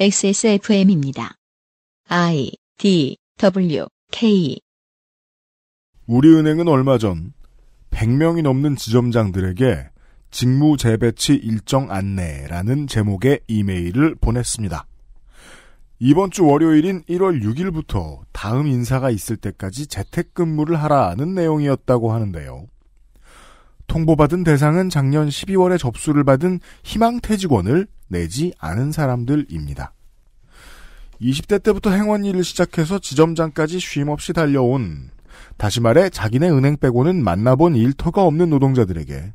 XSFM입니다. I D W K 우리은행은 얼마 전 100명이 넘는 지점장들에게 직무 재배치 일정 안내라는 제목의 이메일을 보냈습니다. 이번 주 월요일인 1월 6일부터 다음 인사가 있을 때까지 재택근무를 하라는 내용이었다고 하는데요. 통보받은 대상은 작년 12월에 접수를 받은 희망퇴직원을 내지 않은 사람들입니다. 20대 때부터 행원 일을 시작해서 지점장까지 쉼없이 달려온 다시 말해 자기네 은행 빼고는 만나본 일터가 없는 노동자들에게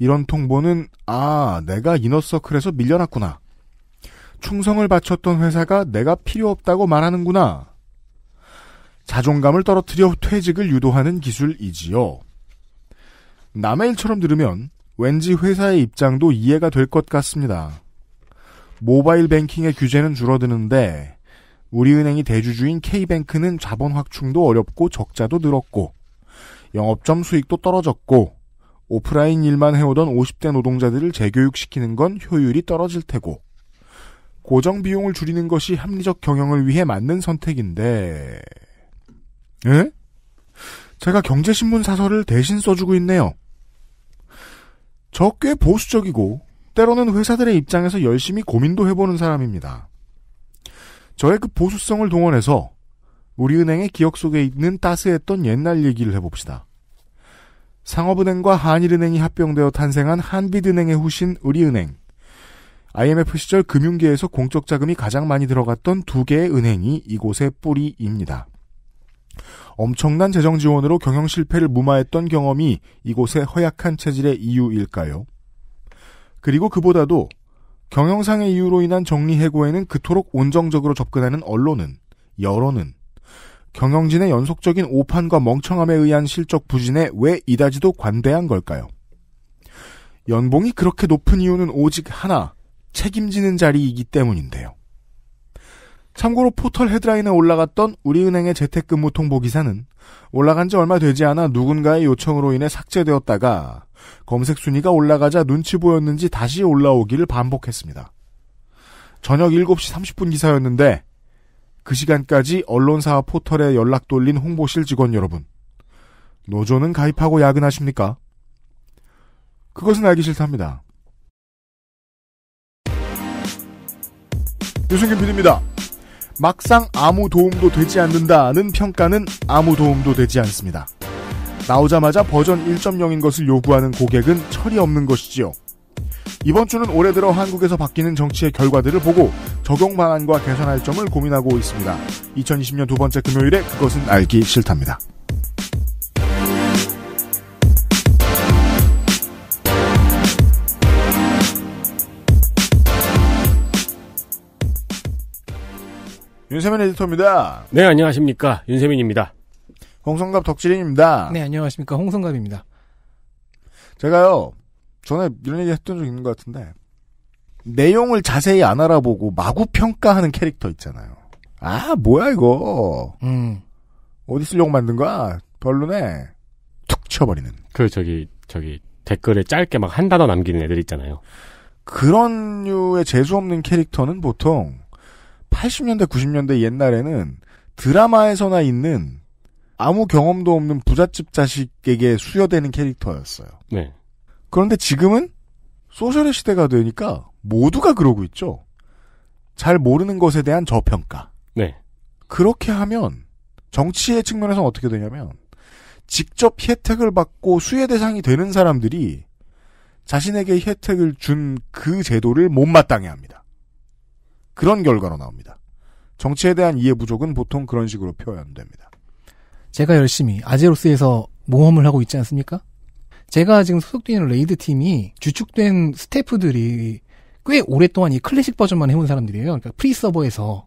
이런 통보는 아 내가 이너서클에서 밀려났구나 충성을 바쳤던 회사가 내가 필요 없다고 말하는구나 자존감을 떨어뜨려 퇴직을 유도하는 기술이지요 남의 일처럼 들으면 왠지 회사의 입장도 이해가 될 것 같습니다 모바일 뱅킹의 규제는 줄어드는데 우리은행이 대주주인 K뱅크는 자본 확충도 어렵고 적자도 늘었고 영업점 수익도 떨어졌고 오프라인 일만 해오던 50대 노동자들을 재교육시키는 건 효율이 떨어질 테고 고정 비용을 줄이는 것이 합리적 경영을 위해 맞는 선택인데 예? 제가 경제신문 사설을 대신 써주고 있네요. 저 꽤 보수적이고 때로는 회사들의 입장에서 열심히 고민도 해보는 사람입니다. 저의 그 보수성을 동원해서 우리은행의 기억 속에 있는 따스했던 옛날 얘기를 해봅시다. 상업은행과 한일은행이 합병되어 탄생한 한빛은행의 후신 우리은행. IMF 시절 금융계에서 공적 자금이 가장 많이 들어갔던 두 개의 은행이 이곳의 뿌리입니다. 엄청난 재정 지원으로 경영 실패를 무마했던 경험이 이곳의 허약한 체질의 이유일까요? 그리고 그보다도 경영상의 이유로 인한 정리해고에는 그토록 온정적으로 접근하는 언론은 여론은 경영진의 연속적인 오판과 멍청함에 의한 실적 부진에 왜 이다지도 관대한 걸까요? 연봉이 그렇게 높은 이유는 오직 하나 책임지는 자리이기 때문인데요. 참고로 포털 헤드라인에 올라갔던 우리은행의 재택근무 통보 기사는 올라간 지 얼마 되지 않아 누군가의 요청으로 인해 삭제되었다가 검색 순위가 올라가자 눈치 보였는지 다시 올라오기를 반복했습니다. 저녁 7시 30분 기사였는데 그 시간까지 언론사 포털에 연락 돌린 홍보실 직원 여러분. 노조는 가입하고 야근하십니까? 그것은 알기 싫답니다. 유승균 PD입니다. 막상 아무 도움도 되지 않는다는 평가는 아무 도움도 되지 않습니다. 나오자마자 버전 1.0인 것을 요구하는 고객은 철이 없는 것이지요. 이번 주는 올해 들어 한국에서 바뀌는 정치의 결과들을 보고 적용 방안과 개선할 점을 고민하고 있습니다. 2020년 두 번째 금요일에 그것은 알기 싫답니다. 윤세민 에디터입니다. 네, 안녕하십니까. 윤세민입니다. 홍성갑 덕질인입니다. 네, 안녕하십니까. 홍성갑입니다. 제가요, 전에 이런 얘기 했던 적 있는 것 같은데, 내용을 자세히 안 알아보고 마구 평가하는 캐릭터 있잖아요. 아, 뭐야, 이거. 음. 어디 쓰려고 만든 거야? 별로네. 툭 쳐버리는. 그, 저기, 저기, 댓글에 짧게 막 한 단어 남기는 애들 있잖아요. 그런 류의 재수없는 캐릭터는 보통 80년대, 90년대 옛날에는 드라마에서나 있는 아무 경험도 없는 부잣집 자식에게 수여되는 캐릭터였어요. 네. 그런데 지금은 소셜의 시대가 되니까 모두가 그러고 있죠. 잘 모르는 것에 대한 저평가. 네. 그렇게 하면 정치의 측면에서 는 어떻게 되냐면 직접 혜택을 받고 수혜 대상이 되는 사람들이 자신에게 혜택을 준 그 제도를 못마땅해 합니다. 그런 결과로 나옵니다. 정치에 대한 이해 부족은 보통 그런 식으로 표현됩니다. 제가 열심히 아제로스에서 모험을 하고 있지 않습니까? 제가 지금 소속되 있는 레이드 팀이 주축된 스태프들이 꽤 오랫동안 이 클래식 버전만 해온 사람들이에요. 그러니까 프리 서버에서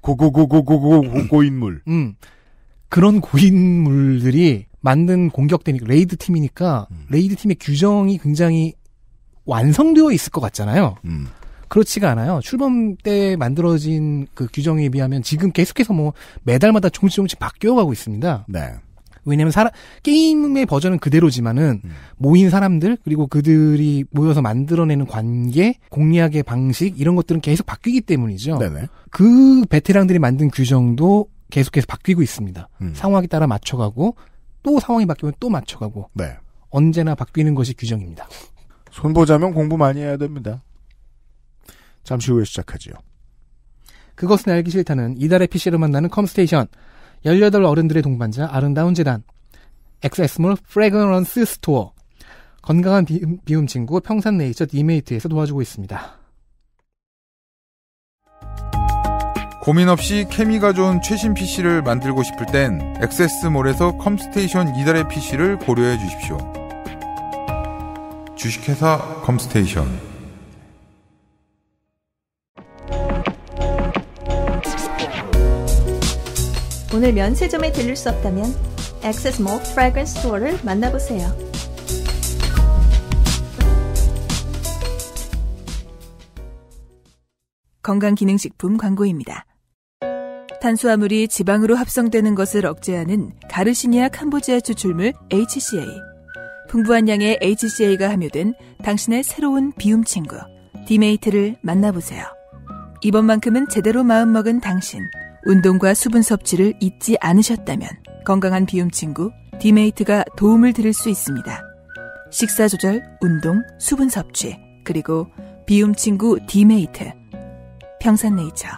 고고고고고고고 고인물. 음. 음 그런 고인물들이 만든 공격대니까 레이드 팀이니까 음. 레이드 팀의 규정이 굉장히 완성되어 있을 것 같잖아요. 음. 그렇지가 않아요. 출범 때 만들어진 그 규정에 비하면 지금 계속해서 뭐 매달마다 조금씩 조금씩 바뀌어가고 있습니다. 네. 왜냐면 사람 게임의 버전은 그대로지만은 음. 모인 사람들 그리고 그들이 모여서 만들어내는 관계, 공략의 방식 이런 것들은 계속 바뀌기 때문이죠. 네네. 그 베테랑들이 만든 규정도 계속해서 바뀌고 있습니다. 음. 상황에 따라 맞춰가고 또 상황이 바뀌면 또 맞춰가고 네. 언제나 바뀌는 것이 규정입니다. 손보자면 공부 많이 해야 됩니다. 잠시 후에 시작하지요. 그것은 알기 싫다는 이달의 PC로 만나는 컴스테이션 18 어른들의 동반자 아름다운 재단 엑세몰 프레그런스 스토어 건강한 비움, 비움 친구 평산네이처 디메이트에서 도와주고 있습니다. 고민 없이 케미가 좋은 최신 PC를 만들고 싶을 땐엑세몰에서 컴스테이션 이달의 PC를 고려해 주십시오. 주식회사 컴스테이션 오늘 면세점에 들릴 수 없다면 액세스몰 프라그런스 스토어를 만나보세요. 건강기능식품 광고입니다. 탄수화물이 지방으로 합성되는 것을 억제하는 가르시니아 캄보지아 추출물 HCA. 풍부한 양의 HCA가 함유된 당신의 새로운 비움 친구, 디메이트를 만나보세요. 이번만큼은 제대로 마음먹은 당신. 운동과 수분 섭취를 잊지 않으셨다면 건강한 비움 친구 디메이트가 도움을 드릴 수 있습니다. 식사 조절, 운동, 수분 섭취, 그리고 비움 친구 디메이트. 평산네이처.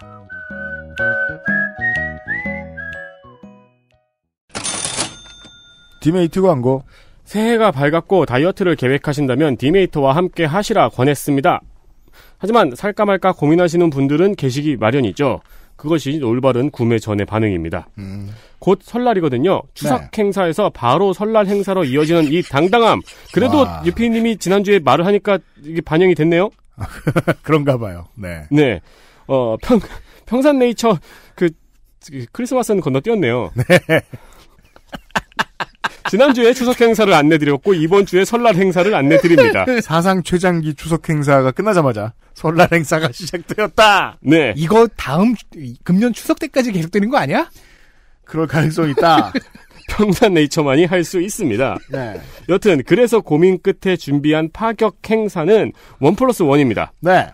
디메이트 광고. 새해가 밝았고 다이어트를 계획하신다면 디메이트와 함께 하시라 권했습니다. 하지만 살까 말까 고민하시는 분들은 계시기 마련이죠. 그것이 올바른 구매 전의 반응입니다. 음. 곧 설날이거든요. 추석 네. 행사에서 바로 설날 행사로 이어지는 이 당당함. 그래도 유피님이 지난주에 말을 하니까 이게 반영이 됐네요. 그런가 봐요. 네. 네. 어, 평, 평산네이처 그, 그 크리스마스는 건너뛰었네요. 네. 지난주에 추석 행사를 안내드렸고 이번 주에 설날 행사를 안내드립니다. 사상 최장기 추석 행사가 끝나자마자 설날 행사가 시작되었다. 네. 이거 다음 금년 추석 때까지 계속되는 거 아니야? 그럴 가능성이 있다. 평산 네이처만이 할 수 있습니다. 네. 여튼 그래서 고민 끝에 준비한 파격 행사는 원 플러스 원입니다. 네.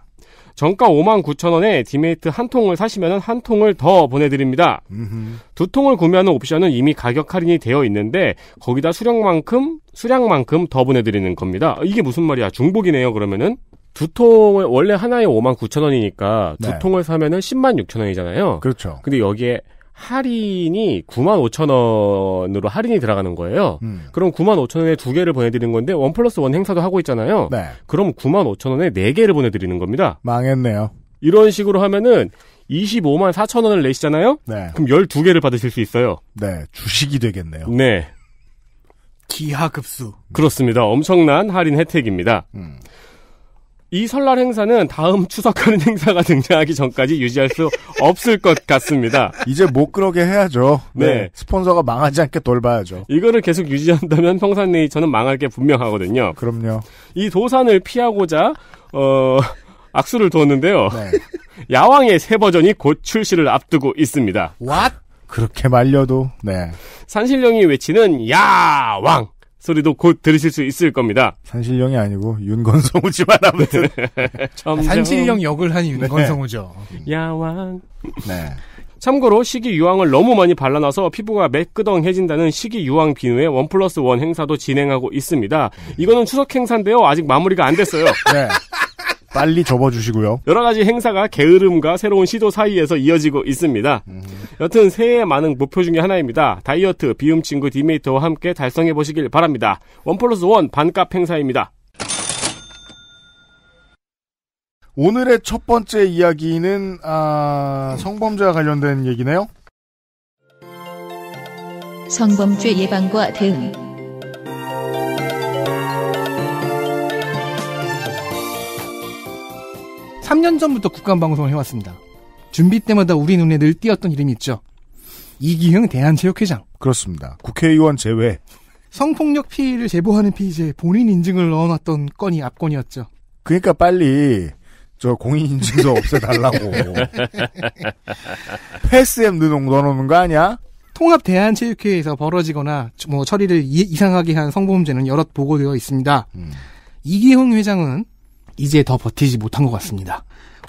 정가 5만 9천 원에 디메이트 한 통을 사시면 한 통을 더 보내드립니다. 음흠. 두 통을 구매하는 옵션은 이미 가격 할인이 되어 있는데 거기다 수량만큼 수량만큼 더 보내드리는 겁니다. 이게 무슨 말이야? 중복이네요. 그러면은 두 통을 원래 하나에 5만 9천 원이니까 두 네. 통을 사면은 10만 6천 원이잖아요. 그렇죠. 근데 여기에 할인이 9만 5천 원으로 할인이 들어가는 거예요. 음. 그럼 9만 5천 원에 두 개를 보내드리는 건데 원 플러스 원 행사도 하고 있잖아요. 네. 그럼 9만 5천 원에 네 개를 보내드리는 겁니다. 망했네요. 이런 식으로 하면은 25만 4천 원을 내시잖아요. 네. 그럼 12개를 받으실 수 있어요. 네, 주식이 되겠네요. 네. 기하급수. 그렇습니다. 엄청난 할인 혜택입니다. 음. 이 설날 행사는 다음 추석하는 행사가 등장하기 전까지 유지할 수 없을 것 같습니다. 이제 못 그러게 해야죠. 네. 네. 스폰서가 망하지 않게 돌봐야죠. 이거를 계속 유지한다면 평산네이처는 망할 게 분명하거든요. 그럼요. 이 도산을 피하고자 어 악수를 두었는데요. 네. 야왕의 새 버전이 곧 출시를 앞두고 있습니다. 왓? 그렇게 말려도 네. 산신령이 외치는 야왕. 소리도 곧 들으실 수 있을 겁니다. 산신령이 아니고 윤건성우지만 아무튼 점점... 산신령 역을 한 윤건성우죠. 네. 야왕. 네. 참고로 식이 유황을 너무 많이 발라놔서 피부가 매끄덩해진다는 식이 유황 비누의 원 플러스 원 행사도 진행하고 있습니다. 이거는 추석 행사인데요. 아직 마무리가 안 됐어요. 네. 빨리 접어주시고요. 여러 가지 행사가 게으름과 새로운 시도 사이에서 이어지고 있습니다. 음. 여튼 새해 많은 목표 중의 하나입니다. 다이어트, 비움 친구 디메이터와 함께 달성해 보시길 바랍니다. 원 플러스 원 반값 행사입니다. 오늘의 첫 번째 이야기는 아, 성범죄와 관련된 얘기네요. 성범죄 예방과 대응 3년 전부터 국간방송을 해왔습니다. 준비 때마다 우리 눈에 늘 띄었던 이름이 있죠. 이기흥 대한체육회장. 그렇습니다. 국회의원 제외. 성폭력 피해를 제보하는 피의자의 본인 인증을 넣어놨던 건이 압권이었죠. 그러니까 빨리 저 공인 인증서 없애달라고. 패스엠 넣어놓는 거 아니야? 통합 대한체육회에서 벌어지거나 뭐 처리를 이, 상하게한 성범죄는 여럿 보고되어 있습니다. 음. 이기흥 회장은 이제 더 버티지 못한 것 같습니다.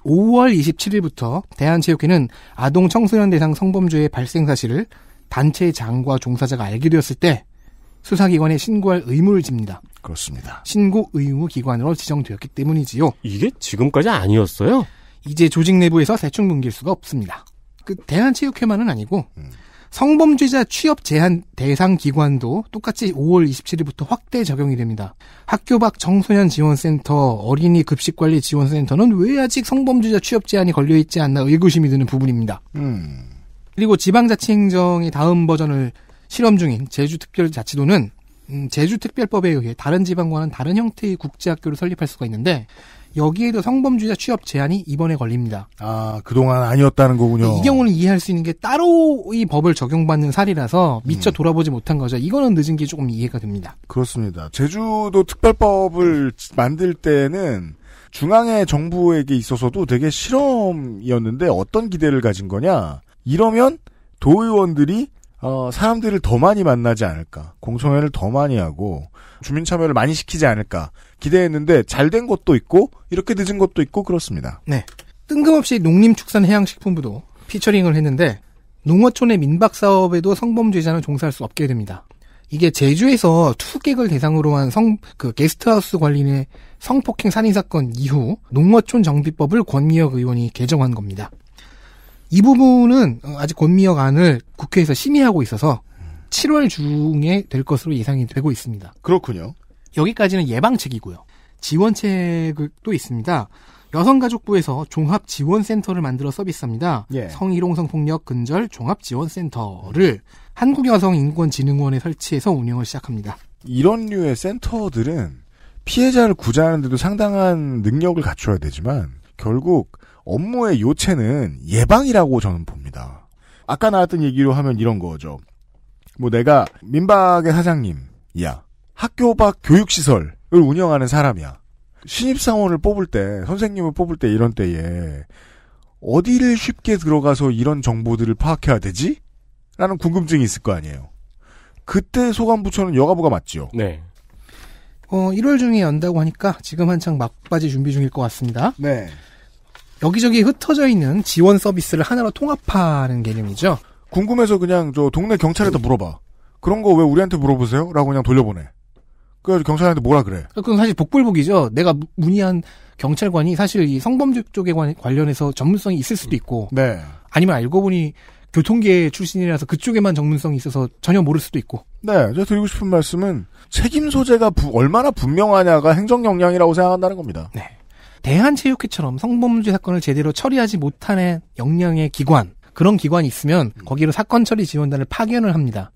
5월 27일부터 대한체육회는 아동 청소년 대상 성범죄의 발생 사실을 단체 장과 종사자가 알게 되었을 때 수사기관에 신고할 의무를 집니다. 그렇습니다. 신고 의무 기관으로 지정되었기 때문이지요. 이게 지금까지 아니었어요? 이제 조직 내부에서 대충 넘길 수가 없습니다. 그 대한체육회만은 아니고 음. 성범죄자 취업 제한 대상 기관도 똑같이 5월 27일부터 확대 적용이 됩니다. 학교 밖 청소년 지원센터, 어린이 급식관리 지원센터는 왜 아직 성범죄자 취업 제한이 걸려있지 않나 의구심이 드는 부분입니다. 음. 그리고 지방자치행정의 다음 버전을 실험 중인 제주특별자치도는 음, 제주특별법에 의해 다른 지방과는 다른 형태의 국제학교를 설립할 수가 있는데 여기에도 성범죄자 취업 제한이 이번에 걸립니다. 아, 그동안 아니었다는 거군요. 이 경우는 이해할 수 있는 게 따로 이 법을 적용받는 사례라서 미처 음. 돌아보지 못한 거죠. 이거는 늦은 게 조금 이해가 됩니다. 그렇습니다. 제주도 특별법을 만들 때는 중앙의 정부에게 있어서도 되게 실험이었는데 어떤 기대를 가진 거냐. 이러면 도의원들이 어, 사람들을 더 많이 만나지 않을까, 공청회를 더 많이 하고 주민 참여를 많이 시키지 않을까 기대했는데 잘 된 것도 있고 이렇게 늦은 것도 있고 그렇습니다. 네. 뜬금없이 농림축산해양식품부도 피처링을 했는데 농어촌의 민박 사업에도 성범죄자는 종사할 수 없게 됩니다. 이게 제주에서 투객을 대상으로 한 성 그 게스트하우스 관리의 성폭행 살인 사건 이후 농어촌 정비법을 권미혁 의원이 개정한 겁니다. 이 부분은 어, 아직 권미혁 안을 국회에서 심의하고 있어서 7월 중에 될 것으로 예상이 되고 있습니다. 그렇군요. 여기까지는 예방책이고요. 지원책도 있습니다. 여성가족부에서 종합지원센터를 만들어 서비스합니다. 예. 성희롱, 성폭력, 근절 종합지원센터를 한국여성인권진흥원에 설치해서 운영을 시작합니다. 이런 류의 센터들은 피해자를 구제하는데도 상당한 능력을 갖춰야 되지만 결국 업무의 요체는 예방이라고 저는 봅니다. 아까 나왔던 얘기로 하면 이런 거죠. 뭐 내가 민박의 사장님이야. 학교 밖 교육시설을 운영하는 사람이야. 신입사원을 뽑을 때, 선생님을 뽑을 때 이런 때에, 어디를 쉽게 들어가서 이런 정보들을 파악해야 되지? 라는 궁금증이 있을 거 아니에요. 그때 소관부처는 여가부가 맞죠 네. 어, 1월 중에 연다고 하니까 지금 한창 막바지 준비 중일 것 같습니다. 네. 여기저기 흩어져 있는 지원 서비스를 하나로 통합하는 개념이죠. 궁금해서 그냥 저 동네 경찰에다 물어봐. 그런 거 왜 우리한테 물어보세요? 라고 그냥 돌려보내. 그래서 경찰한테 뭐라 그래? 그, 그건 사실 복불복이죠. 내가 문의한 경찰관이 사실 이 성범죄 쪽에 관, 관련해서 전문성이 있을 수도 있고, 네. 아니면 알고 보니 교통계 출신이라서 그쪽에만 전문성이 있어서 전혀 모를 수도 있고. 네, 제가 드리고 싶은 말씀은 책임 소재가 부, 얼마나 분명하냐가 행정 역량이라고 생각한다는 겁니다. 네. 대한체육회처럼 성범죄 사건을 제대로 처리하지 못하는 역량의 기관, 그런 기관이 있으면 거기로 사건 처리 지원단을 파견을 합니다.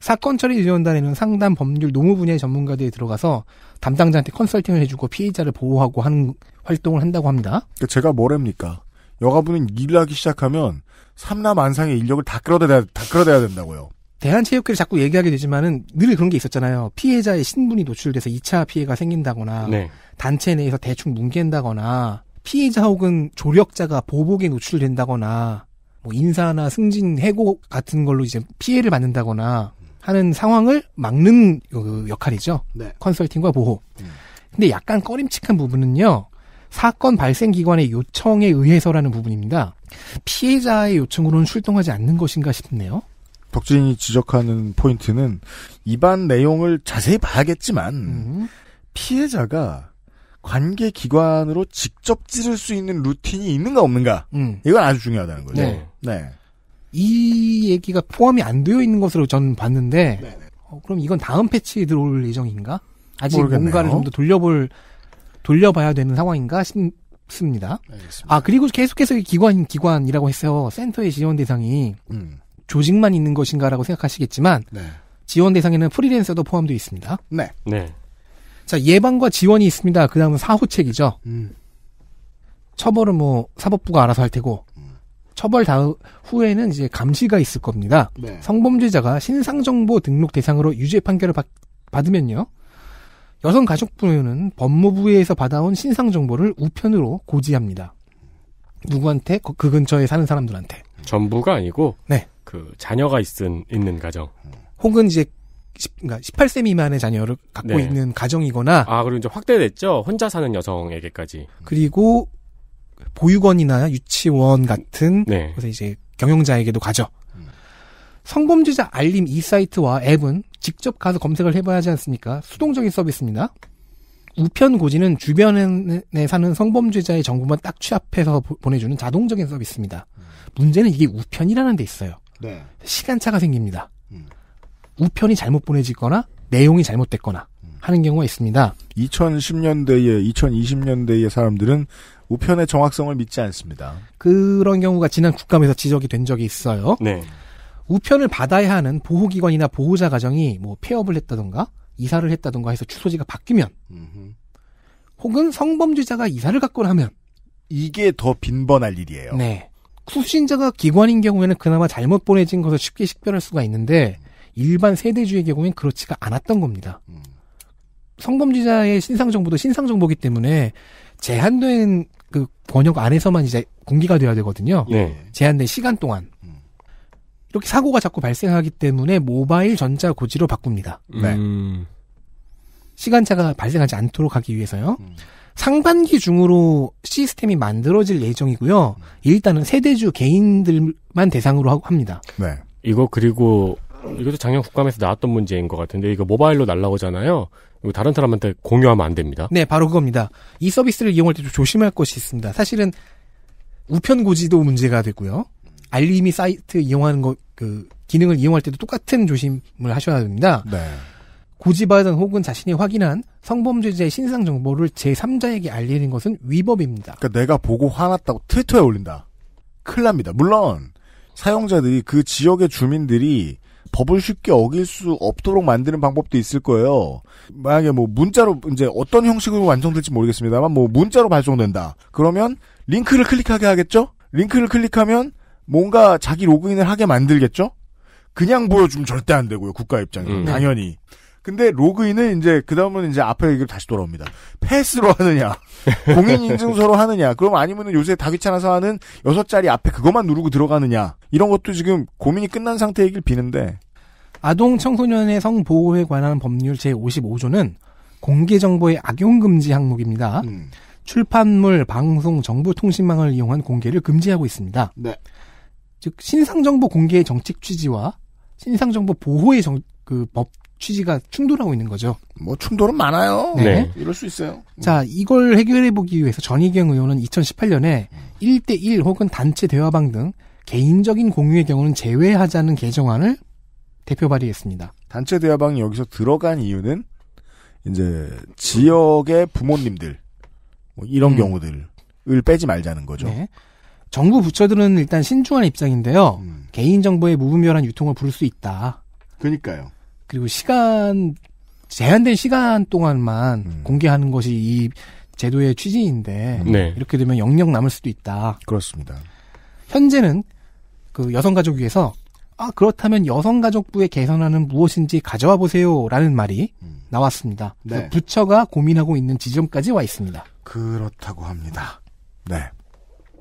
사건 처리 지원단에는 상담 법률 노무 분야의 전문가들이 들어가서 담당자한테 컨설팅을 해주고 피해자를 보호하고 하는 활동을 한다고 합니다. 그러니까 제가 뭐랍니까? 여가부는 일하기 시작하면 삼남 안상의 인력을 다 끌어대야 다 끌어대야 된다고요. 대한체육회를 자꾸 얘기하게 되지만은 늘 그런 게 있었잖아요. 피해자의 신분이 노출돼서 2차 피해가 생긴다거나 네. 단체 내에서 대충 뭉갠다거나 피해자 혹은 조력자가 보복에 노출된다거나 뭐 인사나 승진 해고 같은 걸로 이제 피해를 받는다거나 하는 상황을 막는 역할이죠. 네. 컨설팅과 보호. 음. 근데 약간 꺼림칙한 부분은요. 사건 발생 기관의 요청에 의해서라는 부분입니다. 피해자의 요청으로는 출동하지 않는 것인가 싶네요. 덕진이 지적하는 포인트는 입안 내용을 자세히 봐야겠지만 음. 피해자가 관계 기관으로 직접 찌를 수 있는 루틴이 있는가 없는가 음. 이건 아주 중요하다는 거죠. 네. 네. 이 얘기가 포함이 안 되어 있는 것으로 저는 봤는데 어, 그럼 이건 다음 패치에 들어올 예정인가? 아직 모르겠네요. 뭔가를 좀 더 돌려볼 돌려봐야 되는 상황인가 싶습니다. 알겠습니다. 아 그리고 계속해서 기관 기관이라고 해서 센터의 지원 대상이 음. 조직만 있는 것인가라고 생각하시겠지만 네. 지원 대상에는 프리랜서도 포함되어 있습니다. 네. 네. 자 예방과 지원이 있습니다. 그 다음은 사후책이죠. 음. 처벌은 뭐 사법부가 알아서 할 테고 처벌 다음 후에는 이제 감시가 있을 겁니다. 네. 성범죄자가 신상정보 등록 대상으로 유죄 판결을 받, 받으면요. 여성가족부는 법무부에서 받아온 신상정보를 우편으로 고지합니다. 누구한테? 그 근처에 사는 사람들한테. 전부가 아니고 네. 그 자녀가 있은, 있는 가정. 혹은 이제 10, 18세 그러니까 미만의 자녀를 갖고 네. 있는 가정이거나 아 그리고 이제 확대됐죠 혼자 사는 여성에게까지 그리고 보육원이나 유치원 같은 네. 곳에 이제 경영자에게도 가죠. 음. 성범죄자 알림 이 사이트와 앱은 직접 가서 검색을 해봐야 하지 않습니까? 수동적인 서비스입니다. 우편 고지는 주변에 사는 성범죄자의 정보만 딱 취합해서 보내주는 자동적인 서비스입니다. 음. 문제는 이게 우편이라는 데 있어요. 네. 시간차가 생깁니다. 음. 우편이 잘못 보내지거나 내용이 잘못됐거나 하는 경우가 있습니다. 2010년대에 2020년대의 사람들은 우편의 정확성을 믿지 않습니다. 그런 경우가 지난 국감에서 지적이 된 적이 있어요. 네. 우편을 받아야 하는 보호기관이나 보호자 가정이 뭐 폐업을 했다던가 이사를 했다던가 해서 주소지가 바뀌면 음흠. 혹은 성범죄자가 이사를 갔거나 하면 이게 더 빈번할 일이에요. 네. 수신자가 기관인 경우에는 그나마 잘못 보내진 것을 쉽게 식별할 수가 있는데 음. 일반 세대주의 경우엔 그렇지가 않았던 겁니다. 음. 성범죄자의 신상 정보도 신상 정보기 때문에 제한된 그번역 안에서만 이제 공개가 돼야 되거든요. 네. 제한된 시간 동안. 이렇게 사고가 자꾸 발생하기 때문에 모바일 전자 고지로 바꿉니다. 음. 네. 음. 시간차가 발생하지 않도록 하기 위해서요. 음. 상반기 중으로 시스템이 만들어질 예정이고요. 일단은 세대주 개인들만 대상으로 하고 합니다. 네. 이거 그리고 이것도 작년 국감에서 나왔던 문제인 것 같은데 이거 모바일로 날라오잖아요. 다른 사람한테 공유하면 안 됩니다. 네, 바로 그겁니다. 이 서비스를 이용할 때좀 조심할 것이 있습니다. 사실은 우편고지도 문제가 되고요. 알림이 사이트 이용하는 거, 그, 기능을 이용할 때도 똑같은 조심을 하셔야 됩니다. 네. 고지받은 혹은 자신이 확인한 성범죄자의 신상 정보를 제3자에게 알리는 것은 위법입니다. 그러니까 내가 보고 화났다고 트위터에 올린다. 큰일 납니다. 물론 사용자들이 그 지역의 주민들이 법을 쉽게 어길 수 없도록 만드는 방법도 있을 거예요. 만약에 뭐 문자로 이제 어떤 형식으로 완성될지 모르겠습니다만 뭐 문자로 발송된다. 그러면 링크를 클릭하게 하겠죠? 링크를 클릭하면 뭔가 자기 로그인을 하게 만들겠죠? 그냥 보여주면 절대 안 되고요. 국가 입장에 음. 네. 당연히. 근데 로그인은 이제 그 다음은 이제 앞에 얘기 다시 돌아옵니다. 패스로 하느냐, 공인 인증서로 하느냐, 그럼 아니면은 요새 다 귀찮아서 하는 여섯 자리 앞에 그것만 누르고 들어가느냐 이런 것도 지금 고민이 끝난 상태이길 비는데 아동 청소년의 성보호에 관한 법률 제55조는 공개정보의 악용금지 항목입니다. 음. 출판물, 방송, 정보통신망을 이용한 공개를 금지하고 있습니다. 네. 즉, 신상정보 공개의 정책 취지와 신상정보 보호의 정, 그법 취지가 충돌하고 있는 거죠. 뭐 충돌은 많아요. 네. 네. 이럴 수 있어요. 자, 이걸 해결해 보기 위해서 전희경 의원은 2018년에 1대1 혹은 단체 대화방 등 개인적인 공유의 경우는 제외하자는 개정안을 대표 발의했습니다. 단체 대화방이 여기서 들어간 이유는 이제 지역의 부모님들 뭐 이런 음. 경우들을 빼지 말자는 거죠. 네. 정부 부처들은 일단 신중한 입장인데요. 음. 개인 정보의 무분별한 유통을 부를 수 있다. 그러니까요. 그리고 시간 제한된 시간 동안만 음. 공개하는 것이 이 제도의 취지인데 음. 네. 이렇게 되면 영영 남을 수도 있다. 그렇습니다. 현재는 그 여성가족위에서 아, 그렇다면 여성가족부의 개선안은 무엇인지 가져와 보세요. 라는 말이 음. 나왔습니다. 네. 부처가 고민하고 있는 지점까지 와 있습니다. 그렇다고 합니다. 네.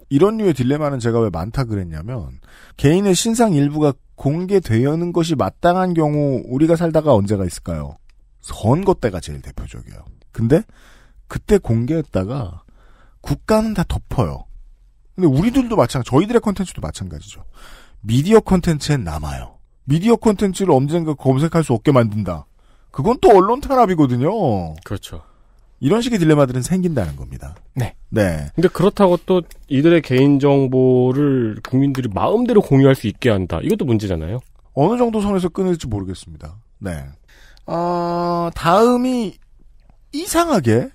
이런 류의 딜레마는 제가 왜 많다 그랬냐면, 개인의 신상 일부가 공개되는 것이 마땅한 경우 우리가 살다가 언제가 있을까요? 선거 때가 제일 대표적이에요. 근데 그때 공개했다가 국가는 다 덮어요. 근데 우리들도 마찬가지, 저희들의 컨텐츠도 마찬가지죠. 미디어 컨텐츠엔 남아요. 미디어 컨텐츠를 언젠가 검색할 수 없게 만든다. 그건 또 언론 탄압이거든요. 그렇죠. 이런 식의 딜레마들은 생긴다는 겁니다. 네. 네. 근데 그렇다고 또 이들의 개인정보를 국민들이 마음대로 공유할 수 있게 한다. 이것도 문제잖아요. 어느 정도 선에서 끊을지 모르겠습니다. 네. 어, 다음이 이상하게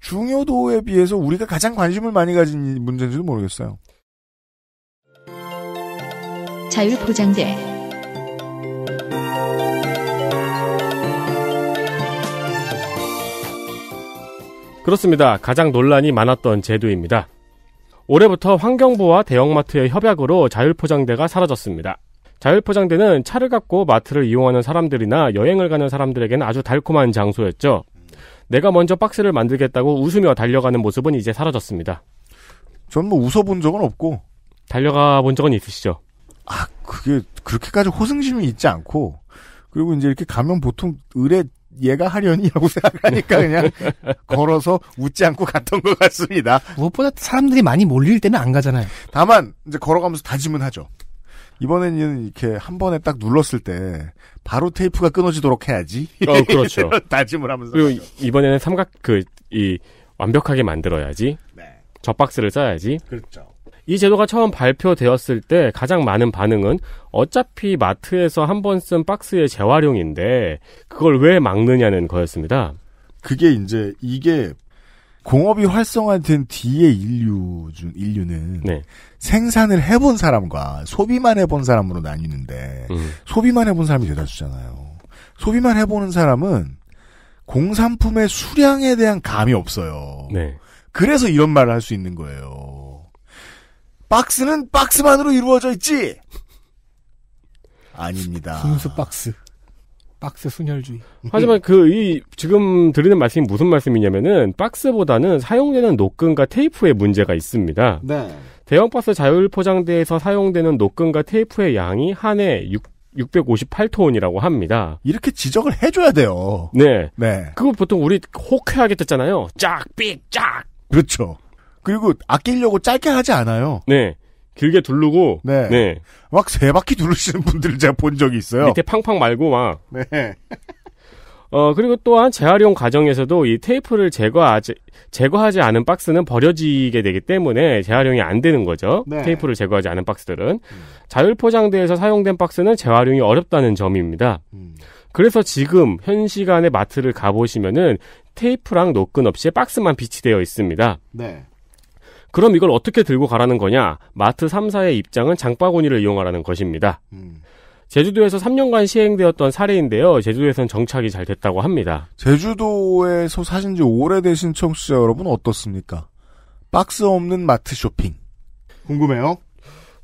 중요도에 비해서 우리가 가장 관심을 많이 가진 문제인지도 모르겠어요. 자율포장대 그렇습니다. 가장 논란이 많았던 제도입니다. 올해부터 환경부와 대형마트의 협약으로 자율포장대가 사라졌습니다. 자율포장대는 차를 갖고 마트를 이용하는 사람들이나 여행을 가는 사람들에게는 아주 달콤한 장소였죠. 내가 먼저 박스를 만들겠다고 웃으며 달려가는 모습은 이제 사라졌습니다. 전뭐 웃어본 적은 없고 달려가 본 적은 있으시죠? 아, 그게 그렇게까지 호승심이 있지 않고 그리고 이제 이렇게 가면 보통 의뢰 얘가 하려니라고 생각하니까 그냥 걸어서 웃지 않고 갔던 것 같습니다. 무엇보다 사람들이 많이 몰릴 때는 안 가잖아요. 다만 이제 걸어가면서 다짐은 하죠. 이번에는 이렇게 한 번에 딱 눌렀을 때 바로 테이프가 끊어지도록 해야지. 어, 그렇죠. 다짐을 하면서. 그리고 이번에는 삼각 그 이 완벽하게 만들어야지. 네. 저 박스를 써야지. 그렇죠. 이 제도가 처음 발표되었을 때 가장 많은 반응은 어차피 마트에서 한 번 쓴 박스의 재활용인데 그걸 왜 막느냐는 거였습니다. 그게 이제 이게 공업이 활성화된 뒤의 인류 중 인류는 네. 생산을 해본 사람과 소비만 해본 사람으로 나뉘는데 음. 소비만 해본 사람이 대다수잖아요. 소비만 해보는 사람은 공산품의 수량에 대한 감이 없어요. 네. 그래서 이런 말을 할 수 있는 거예요. 박스는 박스만으로 이루어져 있지. 아닙니다. 순수 박스. 박스 순혈주의. 하지만 그 이 지금 드리는 말씀이 무슨 말씀이냐면은 박스보다는 사용되는 노끈과 테이프의 문제가 있습니다. 네. 대형 박스 자율 포장대에서 사용되는 노끈과 테이프의 양이 한해 658톤이라고 합니다. 이렇게 지적을 해줘야 돼요. 네. 네. 그거 보통 우리 호쾌하게 듣잖아요. 짝, 삑, 짝. 그렇죠. 그리고 아끼려고 짧게 하지 않아요. 네. 길게 두르고 네. 네. 막 세 바퀴 두르시는 분들을 제가 본 적이 있어요. 밑에 팡팡 말고 막. 네. 어, 그리고 또한 재활용 과정에서도 이 테이프를 제거하지, 제거하지 않은 박스는 버려지게 되기 때문에 재활용이 안 되는 거죠. 네. 테이프를 제거하지 않은 박스들은. 음. 자율 포장대에서 사용된 박스는 재활용이 어렵다는 점입니다. 음. 그래서 지금 현 시간에 마트를 가보시면은 테이프랑 노끈 없이 박스만 비치되어 있습니다. 네. 그럼 이걸 어떻게 들고 가라는 거냐? 마트 3사의 입장은 장바구니를 이용하라는 것입니다. 음. 제주도에서 3년간 시행되었던 사례인데요. 제주도에는 정착이 잘 됐다고 합니다. 제주도에서 사신 지 오래되신 청취자 여러분 어떻습니까? 박스 없는 마트 쇼핑. 궁금해요?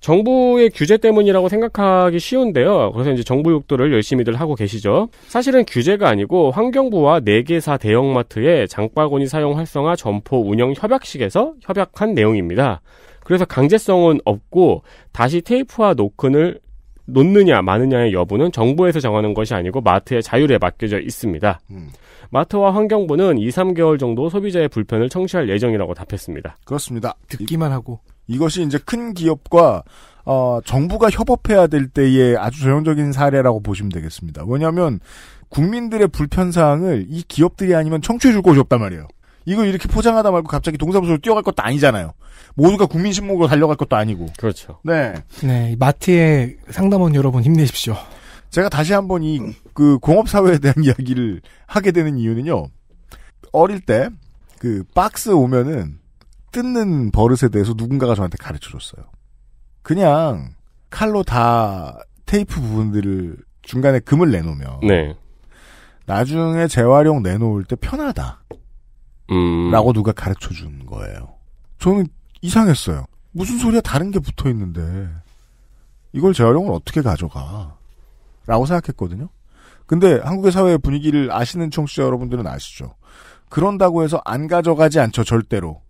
정부의 규제 때문이라고 생각하기 쉬운데요. 그래서 이제 정부 욕도를 열심히들 하고 계시죠. 사실은 규제가 아니고 환경부와 4개사 대형마트의 장바구니 사용 활성화 점포 운영 협약식에서 협약한 내용입니다. 그래서 강제성은 없고 다시 테이프와 노끈을 놓느냐 마느냐의 여부는 정부에서 정하는 것이 아니고 마트의 자율에 맡겨져 있습니다. 음. 마트와 환경부는 2, 3개월 정도 소비자의 불편을 청취할 예정이라고 답했습니다. 그렇습니다. 듣기만 하고 이것이 이제 큰 기업과 어, 정부가 협업해야 될 때의 아주 전형적인 사례라고 보시면 되겠습니다. 왜냐하면 국민들의 불편 사항을 이 기업들이 아니면 청취해 줄 곳이 없단 말이에요. 이거 이렇게 포장하다 말고 갑자기 동사무소로 뛰어갈 것도 아니잖아요. 모두가 국민신문으로 달려갈 것도 아니고. 그렇죠. 네. 네, 마트의 상담원 여러분 힘내십시오. 제가 다시 한번 이 그 공업 사회에 대한 이야기를 하게 되는 이유는요. 어릴 때 그 박스 오면은 뜯는 버릇에 대해서 누군가가 저한테 가르쳐 줬어요. 그냥 칼로 다 테이프 부분들을 중간에 금을 내놓으면 네. 나중에 재활용 내놓을 때 편하다. 음... 라고 누가 가르쳐 준 거예요. 저는 이상했어요. 무슨 소리야 다른 게 붙어 있는데 이걸 재활용을 어떻게 가져가? 라고 생각했거든요. 근데 한국의 사회 분위기를 아시는 청취자 여러분들은 아시죠. 그런다고 해서 안 가져가지 않죠, 절대로.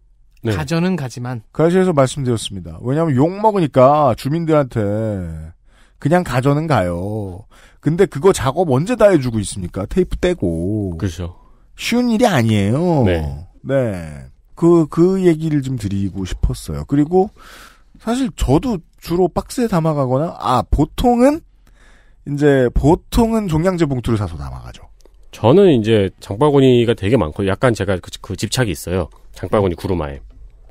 네. 가전은 가지만. 가시에서 말씀드렸습니다. 왜냐하면 욕 먹으니까 주민들한테 그냥 가전은 가요. 근데 그거 작업 언제 다 해주고 있습니까? 테이프 떼고. 그렇죠. 쉬운 일이 아니에요. 네. 네. 그, 그 얘기를 좀 드리고 싶었어요. 그리고 사실 저도 주로 박스에 담아가거나, 아, 보통은, 이제, 보통은 종량제 봉투를 사서 담아가죠. 저는 이제 장바구니가 되게 많고, 약간 제가 그, 그 집착이 있어요. 장바구니 구루마에.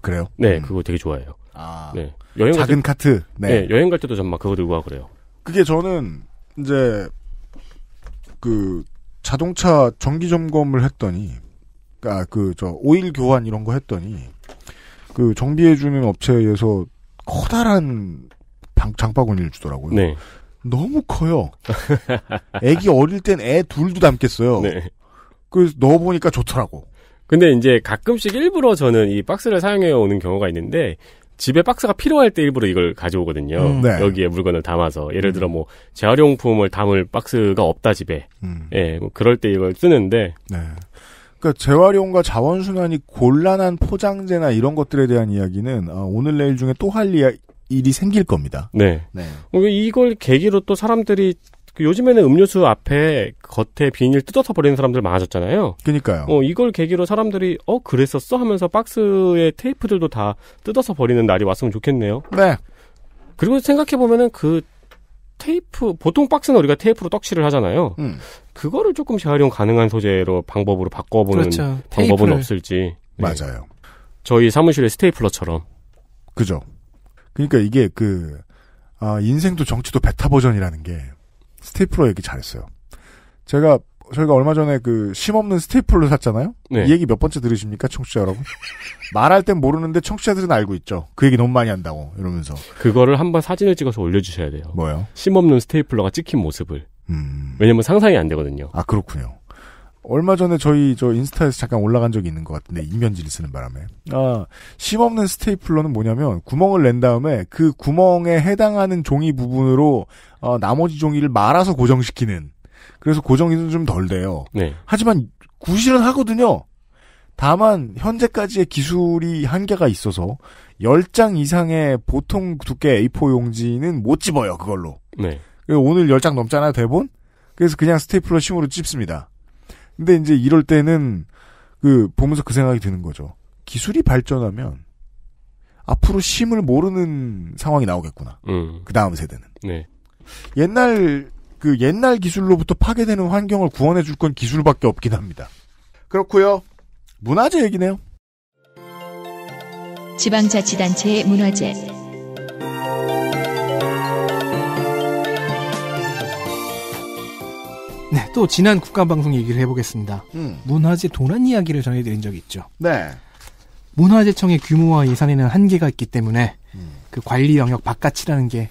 그래요? 네, 음. 그거 되게 좋아해요. 아, 네. 여행 작은 때, 카트. 네. 네. 여행 갈 때도 전막 그거 들고 가 그래요. 그게 저는 이제 그 자동차 정기 점검을 했더니, 아, 그러니까 그저 오일 교환 이런 거 했더니 그 정비해 주는 업체에서 커다란 방, 장바구니를 주더라고요. 네. 너무 커요. 애기 어릴 땐 애 둘도 담겠어요. 네. 그래서 넣어보니까 좋더라고. 근데 이제 가끔씩 일부러 저는 이 박스를 사용해 오는 경우가 있는데 집에 박스가 필요할 때 일부러 이걸 가져오거든요. 음, 네. 여기에 물건을 담아서 예를 음. 들어 뭐 재활용품을 담을 박스가 없다 집에. 음. 예, 뭐 그럴 때 이걸 쓰는데. 네. 그러니까 재활용과 자원순환이 곤란한 포장재나 이런 것들에 대한 이야기는 어, 오늘 내일 중에 또 할 일이 생길 겁니다. 네. 네. 뭐 이걸 계기로 또 사람들이 그 요즘에는 음료수 앞에 겉에 비닐 뜯어서 버리는 사람들 많아졌잖아요. 그니까요. 어, 이걸 계기로 사람들이 어 그랬었어 하면서 박스의 테이프들도 다 뜯어서 버리는 날이 왔으면 좋겠네요. 네. 그리고 생각해 보면은 그 테이프 보통 박스는 우리가 테이프로 떡칠을 하잖아요. 음. 그거를 조금 재활용 가능한 소재로 방법으로 바꿔보는 그렇죠. 방법은 테이프를. 없을지. 네. 맞아요. 저희 사무실의 스테이플러처럼. 그죠. 그러니까 이게 그 아, 인생도 정치도 베타 버전이라는 게 스테이플러 얘기 잘했어요. 제가 저희가 얼마 전에 그 심없는 스테이플러 샀잖아요. 네. 이 얘기 몇 번째 들으십니까, 청취자 여러분? 말할 땐 모르는데 청취자들은 알고 있죠. 그 얘기 너무 많이 한다고 이러면서. 그거를 한번 사진을 찍어서 올려주셔야 돼요. 뭐요? 심없는 스테이플러가 찍힌 모습을. 음... 왜냐면 상상이 안 되거든요. 아 그렇군요. 얼마 전에 저희 저 인스타에서 잠깐 올라간 적이 있는 것 같은데 이면지를 쓰는 바람에 아 심없는 스테이플러는 뭐냐면 구멍을 낸 다음에 그 구멍에 해당하는 종이 부분으로 어, 나머지 종이를 말아서 고정시키는 그래서 고정이 좀 덜 돼요. 네. 하지만 구실은 하거든요. 다만 현재까지의 기술이 한계가 있어서 10장 이상의 보통 두께 A4 용지는 못 집어요 그걸로. 네. 오늘 10장 넘잖아요 대본. 그래서 그냥 스테이플러 심으로 찝습니다. 근데 이제 이럴 때는 그 보면서 그 생각이 드는 거죠. 기술이 발전하면 앞으로 심을 모르는 상황이 나오겠구나. 음. 그 다음 세대는. 네. 옛날 그 옛날 기술로부터 파괴되는 환경을 구원해 줄 건 기술밖에 없긴 합니다. 그렇고요. 문화재 얘기네요. 지방자치단체의 문화재. 네, 또 지난 국가방송 얘기를 해보겠습니다. 음. 문화재 도난 이야기를 전해드린 적이 있죠. 네. 문화재청의 규모와 예산에는 한계가 있기 때문에 음. 그 관리 영역 바깥이라는 게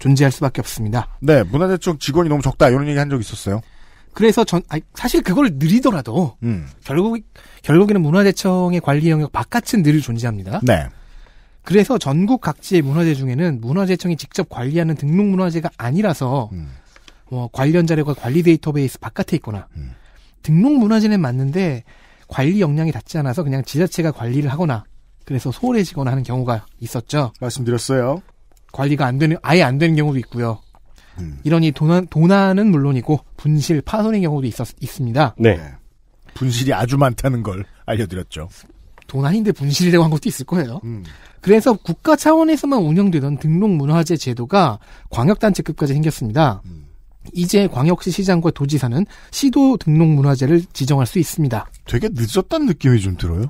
존재할 수밖에 없습니다. 네, 문화재청 직원이 너무 적다 이런 얘기 한 적 있었어요. 그래서 전 아니, 사실 그걸 늘리더라도 음. 결국 결국에는 문화재청의 관리 영역 바깥은 늘 존재합니다. 네. 그래서 전국 각지의 문화재 중에는 문화재청이 직접 관리하는 등록 문화재가 아니라서 음. 뭐 관련 자료가 관리 데이터베이스 바깥에 있거나 음. 등록 문화재는 맞는데 관리 역량이 닿지 않아서 그냥 지자체가 관리를 하거나 그래서 소홀해지거나 하는 경우가 있었죠. 말씀드렸어요. 관리가 안 되는 아예 안 되는 경우도 있고요. 음. 이러니 도난, 도난은 물론이고 분실, 파손의 경우도 있었, 있습니다. 네. 네. 분실이 아주 많다는 걸 알려드렸죠. 도난인데 분실이라고 한 것도 있을 거예요. 음. 그래서 국가 차원에서만 운영되던 등록 문화재 제도가 광역단체급까지 생겼습니다. 음. 이제 광역시 시장과 도지사는 시도 등록 문화재를 지정할 수 있습니다. 되게 늦었다는 느낌이 좀 들어요.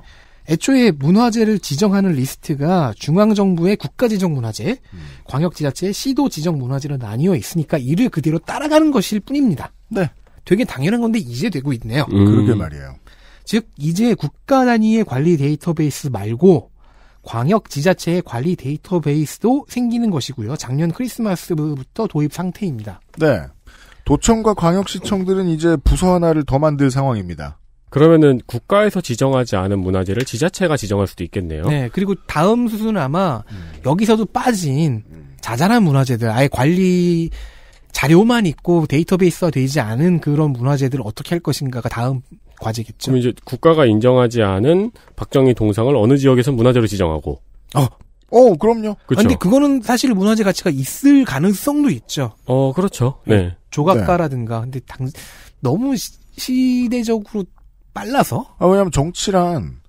애초에 문화재를 지정하는 리스트가 중앙정부의 국가지정문화재, 음. 광역지자체의 시도지정문화재로 나뉘어 있으니까 이를 그대로 따라가는 것일 뿐입니다. 네. 되게 당연한 건데 이제 되고 있네요. 음. 그러게 말이에요. 즉 이제 국가 단위의 관리 데이터베이스 말고 광역 지자체의 관리 데이터베이스도 생기는 것이고요. 작년 크리스마스부터 도입 상태입니다. 네. 도청과 광역시청들은 이제 부서 하나를 더 만들 상황입니다. 그러면은 국가에서 지정하지 않은 문화재를 지자체가 지정할 수도 있겠네요. 네, 그리고 다음 수순은 아마 음. 여기서도 빠진 자잘한 문화재들, 아예 관리 자료만 있고 데이터베이스가 되지 않은 그런 문화재들을 어떻게 할 것인가가 다음 과제겠죠. 그럼 이제 국가가 인정하지 않은 박정희 동상을 어느 지역에서 문화재로 지정하고. 어. 어, 그럼요. 그렇 근데 그거는 사실 문화재 가치가 있을 가능성도 있죠. 어, 그렇죠. 네. 네. 조각가라든가. 네. 근데 당 너무 시, 대적으로 빨라서. 아, 왜냐면 정치란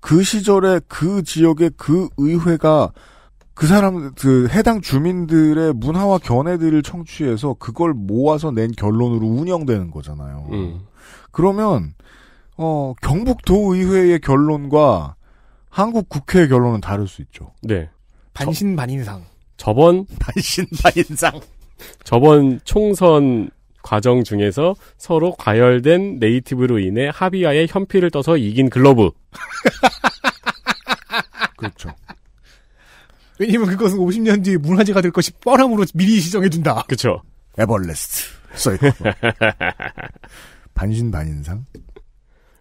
그 시절에 그 지역의 그 의회가 그 사람 그 해당 주민들의 문화와 견해들을 청취해서 그걸 모아서 낸 결론으로 운영되는 거잖아요. 음. 그러면 어 경북도 의회의 결론과 한국 국회의 결론은 다를 수 있죠. 네. 반신반인상. 저번 반신반인상. 저번 총선 과정 중에서 서로 과열된 네이티브로 인해 합의하에 현피를 떠서 이긴 글러브. 그렇죠. 왜냐면 그것은 50년 뒤에 문화재가 될 것이 뻔함으로 미리 시정해둔다. 그렇죠. 에버레스트 써있고 반신반인상.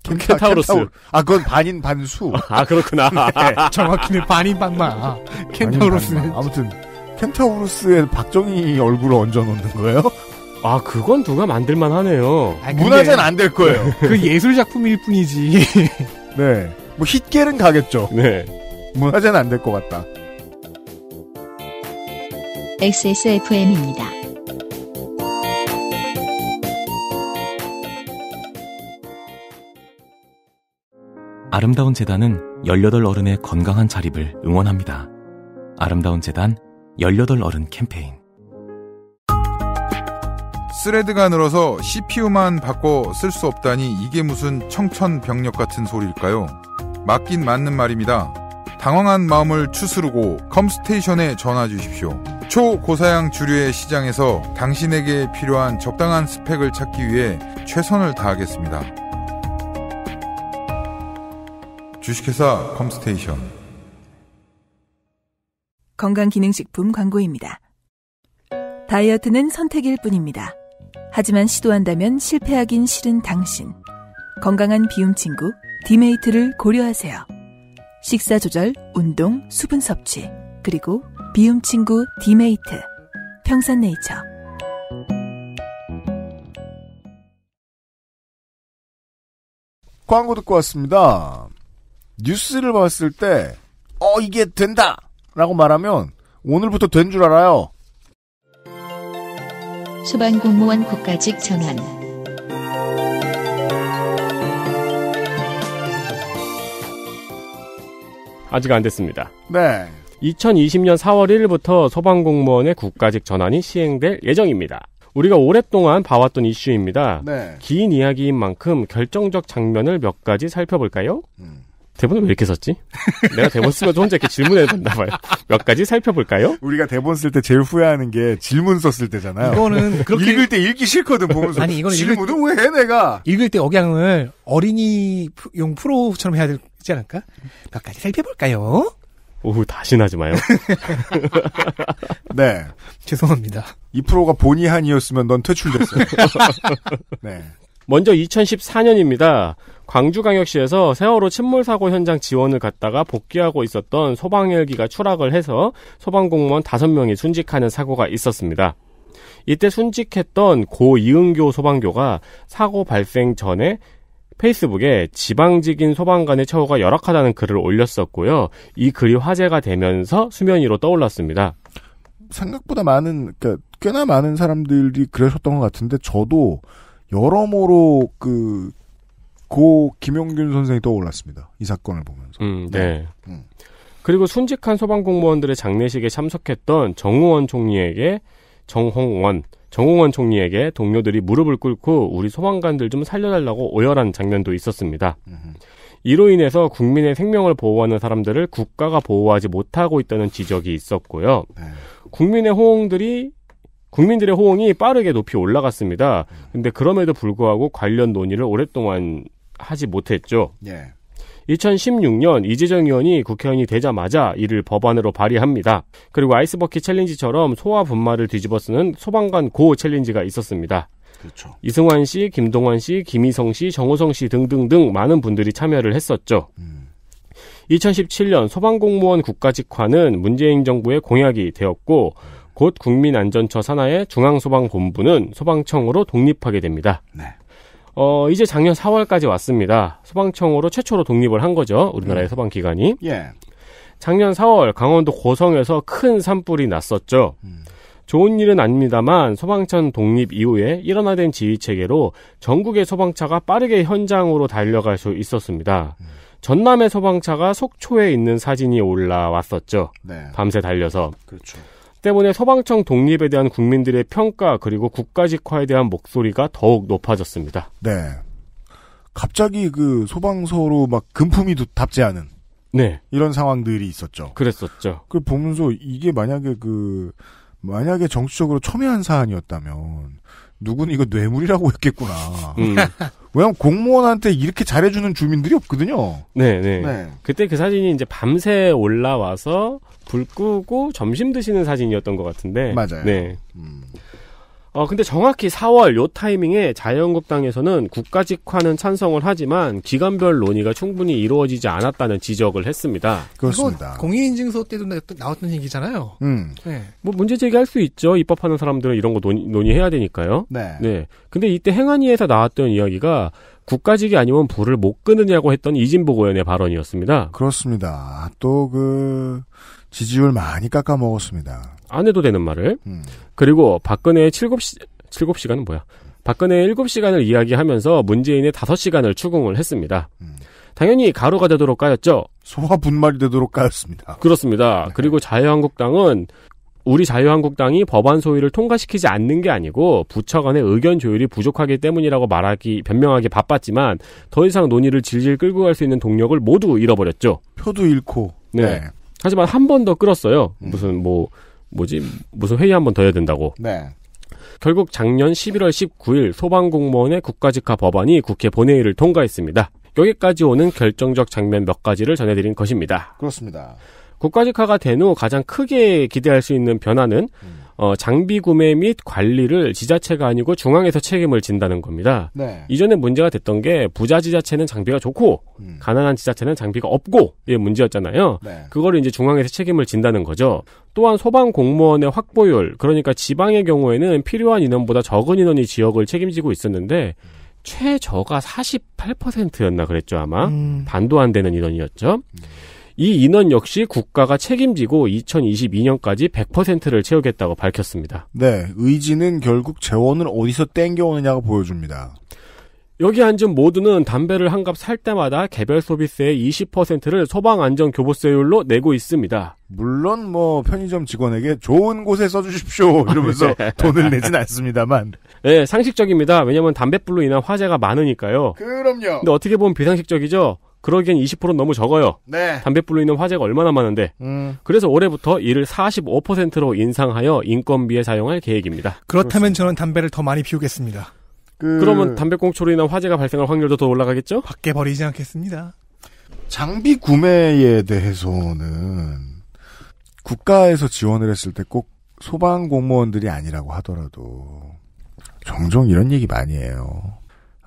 아, 켄타우로스. 켄타우. 아, 그건 반인 반수. 아, 그렇구나. 네, 정확히는 반인 반마. 아, 켄타우로스. 아무튼 펜타우루스에 박정희 얼굴을 얹어놓는 거예요? 아 그건 누가 만들만 하네요. 문화재는 안 될 거예요. 그 예술 작품일 뿐이지. 네. 뭐 힛겔은 가겠죠. 네. 문화재는 안 될 것 같다. XSFM입니다. 아름다운 재단은 18 어른의 건강한 자립을 응원합니다. 아름다운 재단 18 어른 캠페인 스레드가 늘어서 CPU만 바꿔 쓸 수 없다니 이게 무슨 청천벽력 같은 소리일까요? 맞긴 맞는 말입니다. 당황한 마음을 추스르고 컴스테이션에 전화 주십시오. 초고사양 주류의 시장에서 당신에게 필요한 적당한 스펙을 찾기 위해 최선을 다하겠습니다. 주식회사 컴스테이션 건강기능식품 광고입니다. 다이어트는 선택일 뿐입니다. 하지만 시도한다면 실패하긴 싫은 당신. 건강한 비움 친구, 디메이트를 고려하세요. 식사 조절, 운동, 수분 섭취, 그리고 비움 친구 디메이트. 평산네이처. 광고 듣고 왔습니다. 뉴스를 봤을 때, 어, 이게 된다! 라고 말하면 오늘부터 된 줄 알아요. 소방공무원 국가직 전환 아직 안 됐습니다. 네. 2020년 4월 1일부터 소방공무원의 국가직 전환이 시행될 예정입니다. 우리가 오랫동안 봐왔던 이슈입니다. 네. 긴 이야기인 만큼 결정적 장면을 몇 가지 살펴볼까요? 음. 대본을 왜 이렇게 썼지? 내가 대본 쓰면서 혼자 이렇게 질문해도 된다 봐요. 몇 가지 살펴볼까요? 우리가 대본 쓸 때 제일 후회하는 게 질문 썼을 때잖아요. 이거는 그렇게 읽을 때 읽기 싫거든 보면서. 아니 이거는 질문을 읽을... 왜해 내가? 읽을 때 억양을 어린이용 프로처럼 해야 되지 않을까? 몇 가지 살펴볼까요? 오후 다시 하지 마요. 네. 죄송합니다. 이 프로가 본의 한이었으면 넌 퇴출됐어요. 네. 먼저 2014년입니다. 광주광역시에서 세월호 침몰 사고 현장 지원을 갔다가 복귀하고 있었던 소방헬기가 추락을 해서 소방공무원 5명이 순직하는 사고가 있었습니다. 이때 순직했던 고 이은교 소방교가 사고 발생 전에 페이스북에 지방직인 소방관의 처우가 열악하다는 글을 올렸었고요. 이 글이 화제가 되면서 수면 위로 떠올랐습니다. 생각보다 많은, 그러니까 꽤나 많은 사람들이 그러셨던 것 같은데 저도 여러모로 그고 김용균 선생이 떠올랐습니다. 이 사건을 보면서. 음, 네. 네. 음. 그리고 순직한 소방 공무원들의 장례식에 참석했던 정우원 총리에게 정홍원 정홍원 총리에게 동료들이 무릎을 꿇고 우리 소방관들 좀 살려달라고 오열한 장면도 있었습니다. 음. 이로 인해서 국민의 생명을 보호하는 사람들을 국가가 보호하지 못하고 있다는 지적이 있었고요. 네. 국민의 호응들이 국민들의 호응이 빠르게 높이 올라갔습니다. 음. 근데 그럼에도 불구하고 관련 논의를 오랫동안 하지 못했죠. 예. 2016년 이재정 의원이 국회의원이 되자마자 이를 법안으로 발의합니다. 그리고 아이스버킷 챌린지처럼 소화 분말을 뒤집어쓰는 소방관 고 챌린지가 있었습니다. 그렇죠. 이승환 씨, 김동완 씨, 김희성 씨, 정호성 씨 등등등 많은 분들이 참여를 했었죠. 음. 2017년 소방공무원 국가직화는 문재인 정부의 공약이 되었고 곧 국민안전처 산하의 중앙소방본부는 소방청으로 독립하게 됩니다. 네. 어, 이제 작년 4월까지 왔습니다. 소방청으로 최초로 독립을 한 거죠. 우리나라의 음. 소방기관이. 예. 작년 4월 강원도 고성에서 큰 산불이 났었죠. 음. 좋은 일은 아닙니다만 소방청 독립 이후에 일어나된 지휘 체계로 전국의 소방차가 빠르게 현장으로 달려갈 수 있었습니다. 음. 전남의 소방차가 속초에 있는 사진이 올라왔었죠. 네. 밤새 달려서. 그렇죠. 때문에 소방청 독립에 대한 국민들의 평가 그리고 국가직화에 대한 목소리가 더욱 높아졌습니다. 네. 갑자기 그 소방서로 막 금품이 답지 않은 네. 이런 상황들이 있었죠. 그랬었죠. 그 보면서 이게 만약에 그 만약에 정치적으로 첨예한 사안이었다면 누군 이거 뇌물이라고 했겠구나. 음. 왜냐면 공무원한테 이렇게 잘해주는 주민들이 없거든요. 네네. 네. 네. 그때 그 사진이 이제 밤새 올라와서 불 끄고 점심 드시는 사진이었던 것 같은데. 맞아요. 네. 음. 어, 근데 정확히 4월 요 타이밍에 자유한국당에서는 국가직화는 찬성을 하지만 기간별 논의가 충분히 이루어지지 않았다는 지적을 했습니다. 그렇습니다. 공인인증서 때도 나왔던 얘기잖아요. 음. 네. 뭐 문제 제기할 수 있죠. 입법하는 사람들은 이런 거 논의, 논의해야 되니까요. 네. 네. 근데 이때 행안위에서 나왔던 이야기가 국가직이 아니면 불을 못 끄느냐고 했던 이진복 의원의 발언이었습니다. 그렇습니다. 또 그 지지율 많이 깎아먹었습니다. 안 해도 되는 말을 음. 그리고 박근혜의 7시 7시간은 뭐야? 박근혜의 7시간을 이야기하면서 문재인의 5시간을 추궁을 했습니다. 음. 당연히 가루가 되도록 까였죠. 소화 분말이 되도록 까였습니다. 그렇습니다. 네. 그리고 자유한국당은 우리 자유한국당이 법안 소위를 통과시키지 않는 게 아니고 부처 간의 의견 조율이 부족하기 때문이라고 말하기 변명하기 바빴지만 더 이상 논의를 질질 끌고 갈 수 있는 동력을 모두 잃어버렸죠. 표도 잃고. 네. 네. 하지만 한 번 더 끌었어요. 음. 무슨 뭐 뭐지 무슨 회의 한번 더 해야 된다고. 네. 결국 작년 11월 19일 소방공무원의 국가직화 법안이 국회 본회의를 통과했습니다. 여기까지 오는 결정적 장면 몇 가지를 전해드린 것입니다. 그렇습니다. 국가직화가 된 후 가장 크게 기대할 수 있는 변화는 음. 어, 장비 구매 및 관리를 지자체가 아니고 중앙에서 책임을 진다는 겁니다. 네. 이전에 문제가 됐던 게 부자 지자체는 장비가 좋고 음. 가난한 지자체는 장비가 없고 이게 문제였잖아요. 네. 그거를 이제 중앙에서 책임을 진다는 거죠. 또한 소방 공무원의 확보율 그러니까 지방의 경우에는 필요한 인원보다 적은 인원이 지역을 책임지고 있었는데 최저가 48%였나 그랬죠 아마 음. 반도 안 되는 인원이었죠. 음. 이 인원 역시 국가가 책임지고 2022년까지 100%를 채우겠다고 밝혔습니다. 네, 의지는 결국 재원을 어디서 땡겨오느냐가 보여줍니다. 여기 앉은 모두는 담배를 한갑 살 때마다 개별 소비세의 20%를 소방안전교부세율로 내고 있습니다. 물론 뭐 편의점 직원에게 좋은 곳에 써주십시오 아, 이러면서 네. 돈을 내진 않습니다만. 네, 상식적입니다. 왜냐면 하 담배불로 인한 화재가 많으니까요. 그럼요. 근데 어떻게 보면 비상식적이죠. 그러기엔 20%는 너무 적어요. 네. 담뱃 불로인는 화재가 얼마나 많은데. 음. 그래서 올해부터 이를 45%로 인상하여 인건비에 사용할 계획입니다. 그렇다면 그렇습니다. 저는 담배를 더 많이 피우겠습니다. 그... 러면 담배꽁초로 인한 화재가 발생할 확률도 더 올라가겠죠? 밖에 버리지 않겠습니다. 장비 구매에 대해서는 국가에서 지원을 했을 때 꼭 소방 공무원들이 아니라고 하더라도 종종 이런 얘기 많이 해요.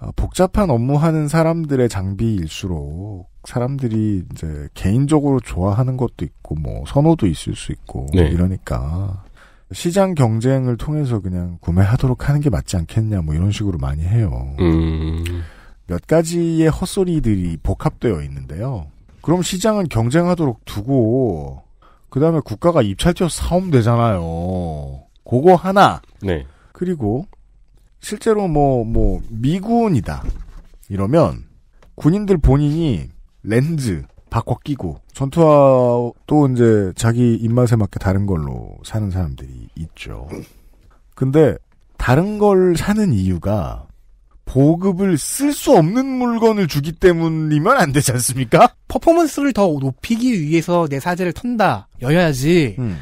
어, 복잡한 업무하는 사람들의 장비일수록 사람들이 이제 개인적으로 좋아하는 것도 있고 뭐 선호도 있을 수 있고 네. 이러니까 시장 경쟁을 통해서 그냥 구매하도록 하는 게 맞지 않겠냐 뭐 이런 식으로 많이 해요. 음. 몇 가지의 헛소리들이 복합되어 있는데요. 그럼 시장은 경쟁하도록 두고 그 다음에 국가가 입찰 뛰어 사오면 되잖아요. 그거 하나. 네. 그리고 실제로 뭐, 뭐, 미군이다. 이러면 군인들 본인이 렌즈 바꿔 끼고 전투화또 이제 자기 입맛에 맞게 다른 걸로 사는 사람들이 있죠. 근데 다른 걸 사는 이유가 보급을 쓸 수 없는 물건을 주기 때문이면 안 되지 않습니까? 퍼포먼스를 더 높이기 위해서 내 사제를 턴다 여야지 음.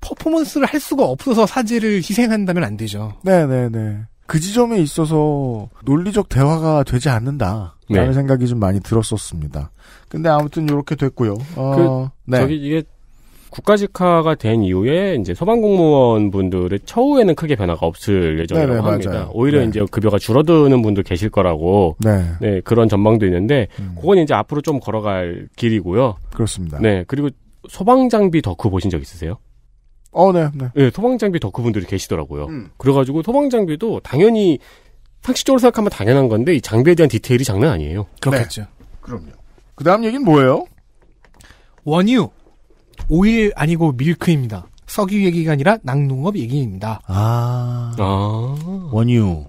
퍼포먼스를 할 수가 없어서 사제를 희생한다면 안 되죠. 네네네. 네, 네. 그 지점에 있어서 논리적 대화가 되지 않는다라는 네. 생각이 좀 많이 들었었습니다. 근데 아무튼 이렇게 됐고요. 어, 그, 네. 저기 이게 국가직화가 된 이후에 이제 소방 공무원 분들의 처우에는 크게 변화가 없을 예정이라고 네네, 네, 합니다. 맞아요. 오히려 네. 이제 급여가 줄어드는 분도 계실 거라고 네. 네 그런 전망도 있는데 음. 그건 이제 앞으로 좀 걸어갈 길이고요. 그렇습니다. 네 그리고 소방 장비 덕후 보신 적 있으세요? 어, 네, 네. 예, 소방장비 덕후분들이 계시더라고요. 음. 그래가지고 소방장비도 당연히 상식적으로 생각하면 당연한 건데 이 장비에 대한 디테일이 장난 아니에요. 그렇겠죠. 네. 그럼요. 그 다음 얘기는 뭐예요? 원유. 오일 아니고 밀크입니다. 석유 얘기가 아니라 낙농업 얘기입니다. 아. 아. 원유.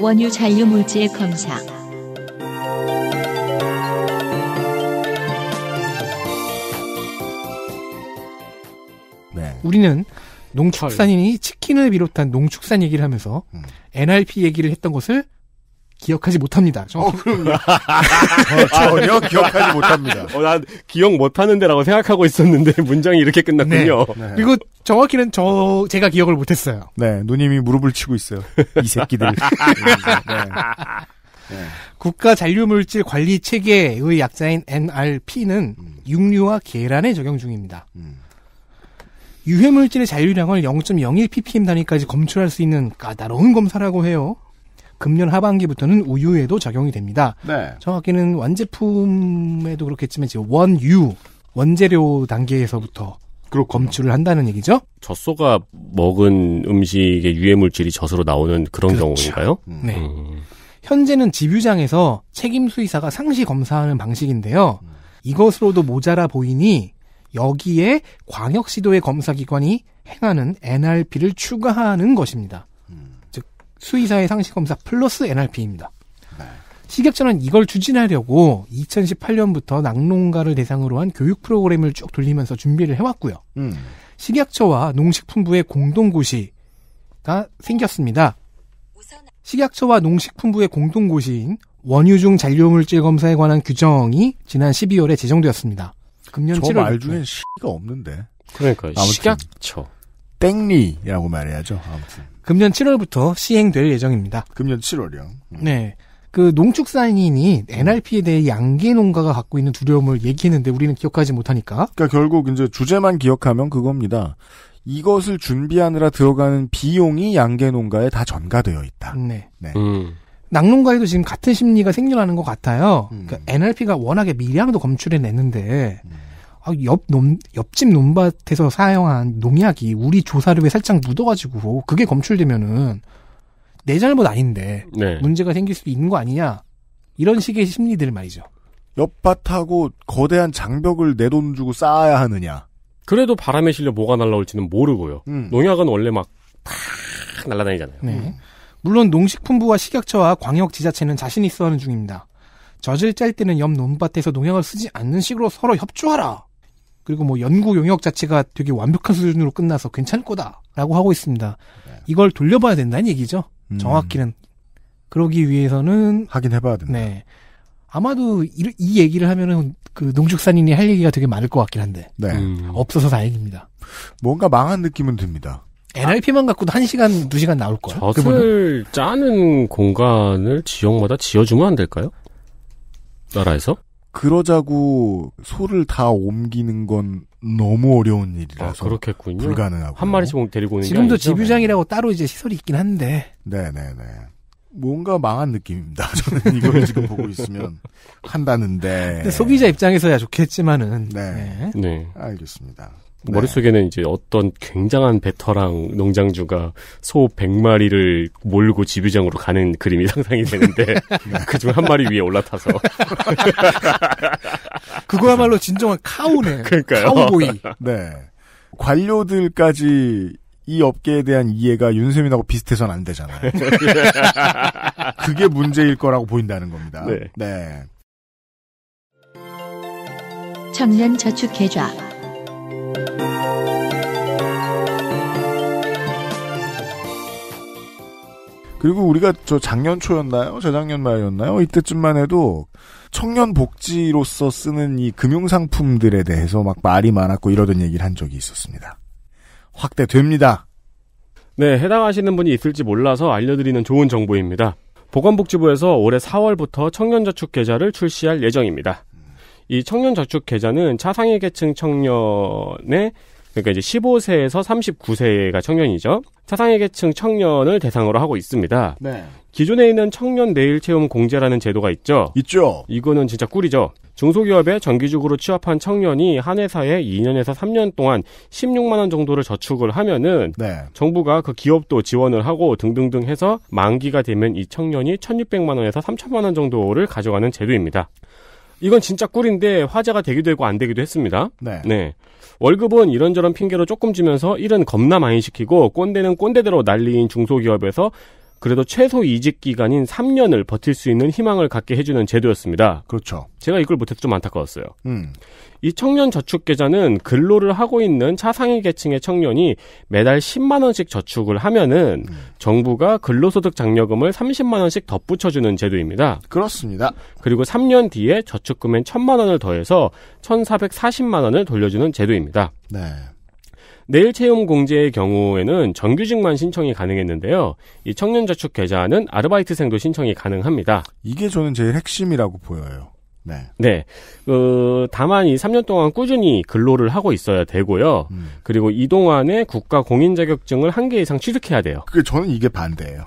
원유 잔류 물질 검사. 우리는 농축산인이 치킨을 비롯한 농축산 얘기를 하면서 음. NRP 얘기를 했던 것을 기억하지 못합니다. 어, 그럼요. 아, 전혀 기억하지 못합니다. 어, 난 기억 못하는데라고 생각하고 있었는데 문장이 이렇게 끝났군요. 네. 네. 그리고 정확히는 저 제가 기억을 못했어요. 네, 누님이 무릎을 치고 있어요. 이 새끼들. 네. 국가 잔류물질 관리 체계의 약자인 NRP는 음. 육류와 계란에 적용 중입니다. 음. 유해물질의 잔류량을 0.01ppm 단위까지 검출할 수 있는 까다로운 검사라고 해요. 금년 하반기부터는 우유에도 적용이 됩니다. 네. 정확히는 완제품에도 그렇겠지만 이제 원유 원재료 단계에서부터 그리고 검출을 한다는 얘기죠. 젖소가 먹은 음식의 유해 물질이 젖으로 나오는 그런 그렇죠. 경우인가요? 네. 음. 현재는 집유장에서 책임 수의사가 상시 검사하는 방식인데요. 음. 이것으로도 모자라 보이니 여기에 광역시도의 검사기관이 행하는 NRP를 추가하는 것입니다. 음. 즉 수의사의 상시검사 플러스 NRP입니다. 네. 식약처는 이걸 추진하려고 2018년부터 낙농가를 대상으로 한 교육 프로그램을 쭉 돌리면서 준비를 해왔고요. 음. 식약처와 농식품부의 공동고시가 생겼습니다. 식약처와 농식품부의 공동고시인 원유중 잔류물질 검사에 관한 규정이 지난 12월에 제정되었습니다. 금년 저말 중엔 시가 없는데. 그러니까 식약처. 땡리라고 말해야죠. 아무튼. 금년 7월부터 시행될 예정입니다. 금년 7월이요. 음. 네. 그 농축산인이 NRP에 대해 양계 농가가 갖고 있는 두려움을 얘기했는데 우리는 기억하지 못하니까. 그러니까 결국 이제 주제만 기억하면 그겁니다. 이것을 준비하느라 들어가는 비용이 양계 농가에 다 전가되어 있다. 음, 네. 네. 음. 낙농가에도 지금 같은 심리가 생겨나는 것 같아요. 음. 그러니까 NRP가 워낙에 미량도 검출해 냈는데 음. 아, 옆 논, 옆집 논밭에서 사용한 농약이 우리 조사료에 살짝 묻어가지고 그게 검출되면은 내 잘못 아닌데 네. 문제가 생길 수도 있는 거 아니냐 이런 식의 심리들 말이죠. 옆밭하고 거대한 장벽을 내 돈 주고 쌓아야 하느냐. 그래도 바람에 실려 뭐가 날라올지는 모르고요. 음. 농약은 원래 막팍 날라다니잖아요. 네. 음. 물론 농식품부와 식약처와 광역 지자체는 자신 있어 하는 중입니다. 젖을 짤 때는 옆 논밭에서 농약을 쓰지 않는 식으로 서로 협조하라. 그리고 뭐 연구 용역 자체가 되게 완벽한 수준으로 끝나서 괜찮을 거다라고 하고 있습니다. 네. 이걸 돌려봐야 된다는 얘기죠. 음. 정확히는 그러기 위해서는 확인해봐야 된다. 네. 아마도 이, 이 얘기를 하면은 그 농축산인이 할 얘기가 되게 많을 것 같긴 한데 네. 음. 없어서 다행입니다. 뭔가 망한 느낌은 듭니다. NLP만 갖고도 1시간, 2시간 나올 거야. 젖을 그분은. 짜는 공간을 지역마다 지어주면 안 될까요? 나라에서? 그러자고 소를 다 옮기는 건 너무 어려운 일이라서 아, 그렇겠군요. 불가능하고 한 마리씩 데리고 오는 지금도 집유장이라고 따로 이제 시설이 있긴 한데 네네네 뭔가 망한 느낌입니다. 저는 이걸 지금 보고 있으면 한다는데 소비자 입장에서야 좋겠지만은 네, 네. 네. 알겠습니다. 네. 머릿속에는 이제 어떤 굉장한 베터랑 농장주가 소 100마리를 몰고 지비장으로 가는 그림이 상상이 되는데 그중 한 마리 위에 올라타서 그거야말로 진정한 카우네. 그러니까요. 카우보이. 네. 관료들까지 이 업계에 대한 이해가 윤세민하고 비슷해서는 안 되잖아요. 그게 문제일 거라고 보인다는 겁니다. 네. 네. 청년 저축 계좌 그리고 우리가 저 작년 초였나요? 재작년 말이었나요? 이때쯤만 해도 청년 복지로서 쓰는 이 금융 상품들에 대해서 막 말이 많았고 이러던 얘기를 한 적이 있었습니다. 확대됩니다. 네, 해당하시는 분이 있을지 몰라서 알려드리는 좋은 정보입니다. 보건복지부에서 올해 4월부터 청년저축 계좌를 출시할 예정입니다. 이 청년 저축 계좌는 차상위 계층 청년의 그러니까 이제 15세에서 39세가 청년이죠. 차상위 계층 청년을 대상으로 하고 있습니다. 네. 기존에 있는 청년 내일 채움 공제라는 제도가 있죠. 있죠. 이거는 진짜 꿀이죠. 중소기업에 정기적으로 취업한 청년이 한 회사에 2년에서 3년 동안 16만 원 정도를 저축을 하면은 네. 정부가 그 기업도 지원을 하고 등등등 해서 만기가 되면 이 청년이 1,600만 원에서 3,000만 원 정도를 가져가는 제도입니다. 이건 진짜 꿀인데 화제가 되기도 했고 안 되기도 했습니다. 네. 네. 월급은 이런저런 핑계로 조금 주면서 일은 겁나 많이 시키고 꼰대는 꼰대대로 난리인 중소기업에서 그래도 최소 이직 기간인 3년을 버틸 수 있는 희망을 갖게 해주는 제도였습니다. 그렇죠. 제가 이걸 못해서 좀 안타까웠어요. 음. 이 청년 저축 계좌는 근로를 하고 있는 차상위 계층의 청년이 매달 10만 원씩 저축을 하면은 음. 정부가 근로소득 장려금을 30만 원씩 덧붙여 주는 제도입니다. 그렇습니다. 그리고 3년 뒤에 저축금엔 1000만 원을 더해서 1440만 원을 돌려주는 제도입니다. 네. 내일 채용 공제의 경우에는 정규직만 신청이 가능했는데요. 이 청년 저축 계좌는 아르바이트생도 신청이 가능합니다. 이게 저는 제일 핵심이라고 보여요. 네. 네. 어, 다만 이 3년 동안 꾸준히 근로를 하고 있어야 되고요. 음. 그리고 이 동안에 국가 공인 자격증을 한 개 이상 취득해야 돼요. 그 저는 이게 반대예요.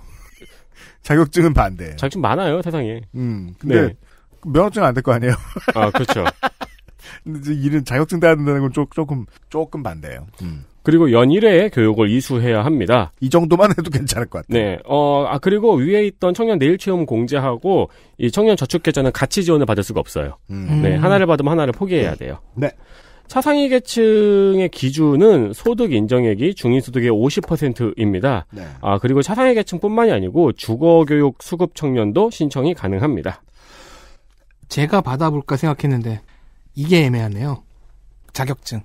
자격증은 반대. 자격증 많아요, 세상에. 음. 근데 네. 면허증 안될 거 아니에요? 아, 그렇죠. 근데 일은 자격증 따야 된다는 건 조, 조금 조금 반대예요. 음. 그리고 연일회에 교육을 이수해야 합니다. 이 정도만 해도 괜찮을 것 같아요. 네. 어, 아, 그리고 위에 있던 청년 내일 체험 공제하고 이 청년 저축 계좌는 같이 지원을 받을 수가 없어요. 음. 네. 음. 하나를 받으면 하나를 포기해야 네. 돼요. 네. 차상위 계층의 기준은 소득 인정액이 중위소득의 50%입니다. 네. 아, 그리고 차상위 계층뿐만이 아니고 주거교육 수급 청년도 신청이 가능합니다. 제가 받아볼까 생각했는데 이게 애매하네요. 자격증.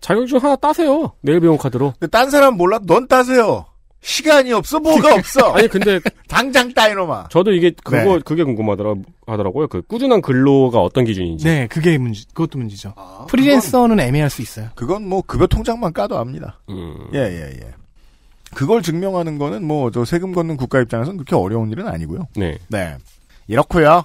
자격증 하나 따세요. 내일 배운 카드로. 딴 사람 몰라. 넌 따세요. 시간이 없어. 뭐가 없어. 아니 근데 당장 따 이놈아. 저도 이게 그거 네. 그게 궁금하더라 하더라고요. 그 꾸준한 근로가 어떤 기준인지. 네, 그게 문제. 그것도 문제죠. 아, 프리랜서는 그건, 애매할 수 있어요. 그건 뭐 급여 통장만 까도 압니다. 음. 예, 예, 예. 그걸 증명하는 거는 뭐 저 세금 걷는 국가 입장에서는 그렇게 어려운 일은 아니고요. 네. 네. 이렇고요.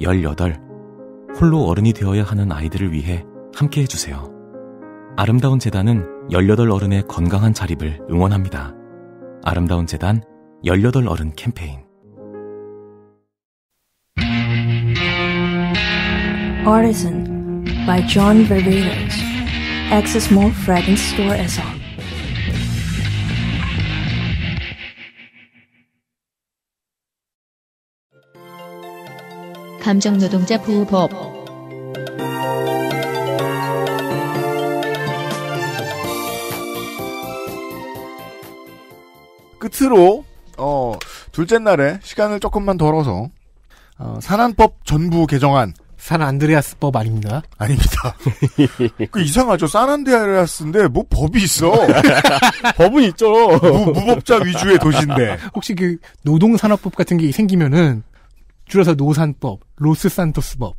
18 홀로 어른이 되어야 하는 아이들을 위해 함께 해주세요. 아름다운 재단은 18 어른의 건강한 자립을 응원합니다. 아름다운 재단 18 어른 캠페인 Artisan by John b a r b a d s Access Mall Fragrance Store as 감정노동자 보호법 끝으로 어 둘째 날에 시간을 조금만 덜어서 어, 산안법 전부 개정안 산 안드레아스법 아닙니다. 아닙니다. 그 이상하죠. 산 안드레아스인데 뭐 법이 있어. 법은 있죠. 무, 무법자 위주의 도시인데. 혹시 그 노동산업법 같은 게 생기면은 줄여서 노산법, 로스산토스법.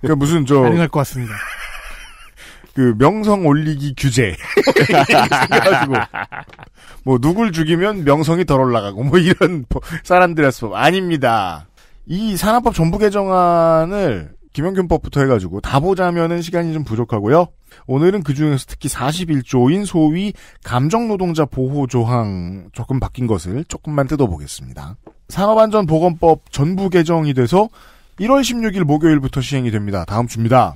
그 무슨 저 가능할 것 같습니다. 그 명성 올리기 규제. 가지고뭐 누굴 죽이면 명성이 덜 올라가고 뭐 이런 사람들의법 아닙니다. 이 산업법 전부 개정안을 김영균법부터 해가지고 다 보자면은 시간이 좀 부족하고요. 오늘은 그 중에서 특히 41조인 소위 감정노동자 보호 조항 조금 바뀐 것을 조금만 뜯어보겠습니다. 상업안전보건법 전부 개정이 돼서 1월 16일 목요일부터 시행이 됩니다. 다음 주입니다.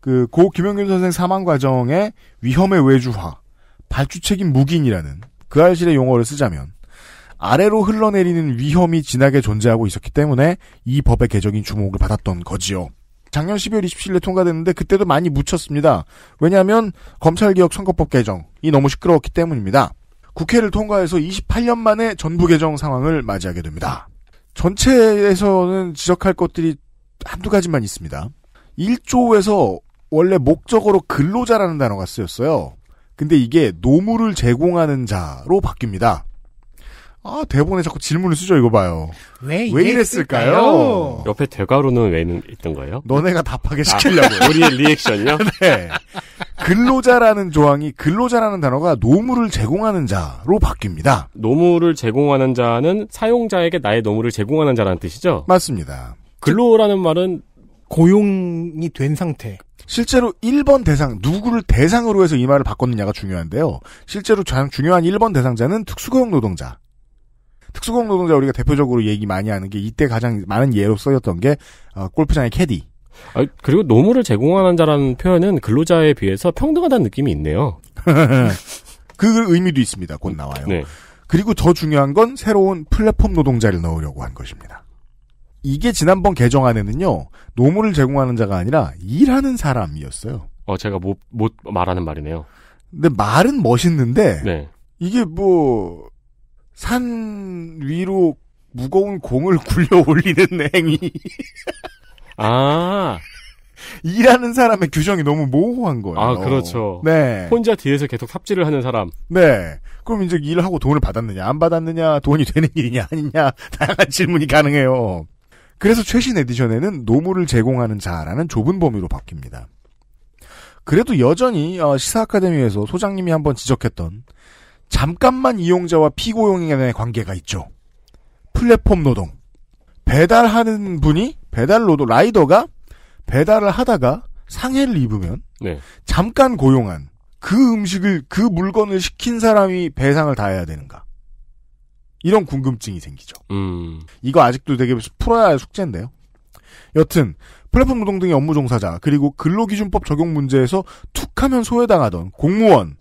그 고 김영균 선생 사망 과정에 위험의 외주화, 발주 책임 무기인이라는 그 알실의 용어를 쓰자면 아래로 흘러내리는 위험이 진하게 존재하고 있었기 때문에 이 법의 개정인 주목을 받았던 거지요. 작년 12월 27일에 통과됐는데 그때도 많이 묻혔습니다. 왜냐하면 검찰개혁 선거법 개정이 너무 시끄러웠기 때문입니다. 국회를 통과해서 28년 만에 전부 개정 상황을 맞이하게 됩니다. 전체에서는 지적할 것들이 한두 가지만 있습니다. 1조에서 원래 목적으로 근로자라는 단어가 쓰였어요. 근데 이게 노무를 제공하는 자로 바뀝니다. 아, 대본에 자꾸 질문을 쓰죠, 이거 봐요. 왜, 왜 이랬을까요? 옆에 대가로는왜 있던 거예요? 너네가 답하게 시키려고. 아, 우리의 리액션이요? 네. 근로자라는 조항이 근로자라는 단어가 노무를 제공하는 자로 바뀝니다. 노무를 제공하는 자는 사용자에게 나의 노무를 제공하는 자라는 뜻이죠? 맞습니다. 근로라는 말은 고용이 된 상태. 실제로 1번 대상, 누구를 대상으로 해서 이 말을 바꿨느냐가 중요한데요. 실제로 가장 중요한 1번 대상자는 특수고용 노동자. 특수고용 노동자 우리가 대표적으로 얘기 많이 하는 게 이때 가장 많은 예로 써졌던게 어, 골프장의 캐디. 아, 그리고 노무를 제공하는 자라는 표현은 근로자에 비해서 평등하다는 느낌이 있네요. 그 의미도 있습니다. 곧 나와요. 네. 그리고 더 중요한 건 새로운 플랫폼 노동자를 넣으려고 한 것입니다. 이게 지난번 개정안에는요, 노무를 제공하는 자가 아니라 일하는 사람이었어요. 어, 제가 못, 못 말하는 말이네요. 근데 말은 멋있는데, 네. 이게 뭐, 산 위로 무거운 공을 굴려 올리는 행위. 아. 일하는 사람의 규정이 너무 모호한 거예요. 아, 그렇죠. 네. 혼자 뒤에서 계속 삽질을 하는 사람. 네. 그럼 이제 일하고 돈을 받았느냐, 안 받았느냐, 돈이 되는 일이냐, 아니냐, 다양한 질문이 가능해요. 그래서 최신 에디션에는 노무를 제공하는 자라는 좁은 범위로 바뀝니다. 그래도 여전히 어, 시사 아카데미에서 소장님이 한번 지적했던 잠깐만 이용자와 피고용인의 간 관계가 있죠. 플랫폼 노동. 배달하는 분이 배달로도 라이더가 배달을 하다가 상해를 입으면 네. 잠깐 고용한 그 음식을 그 물건을 시킨 사람이 배상을 다 해야 되는가? 이런 궁금증이 생기죠. 음. 이거 아직도 되게 풀어야 할 숙제인데요. 여튼 플랫폼 노동 등의 업무 종사자 그리고 근로기준법 적용 문제에서 툭하면 소외당하던 공무원을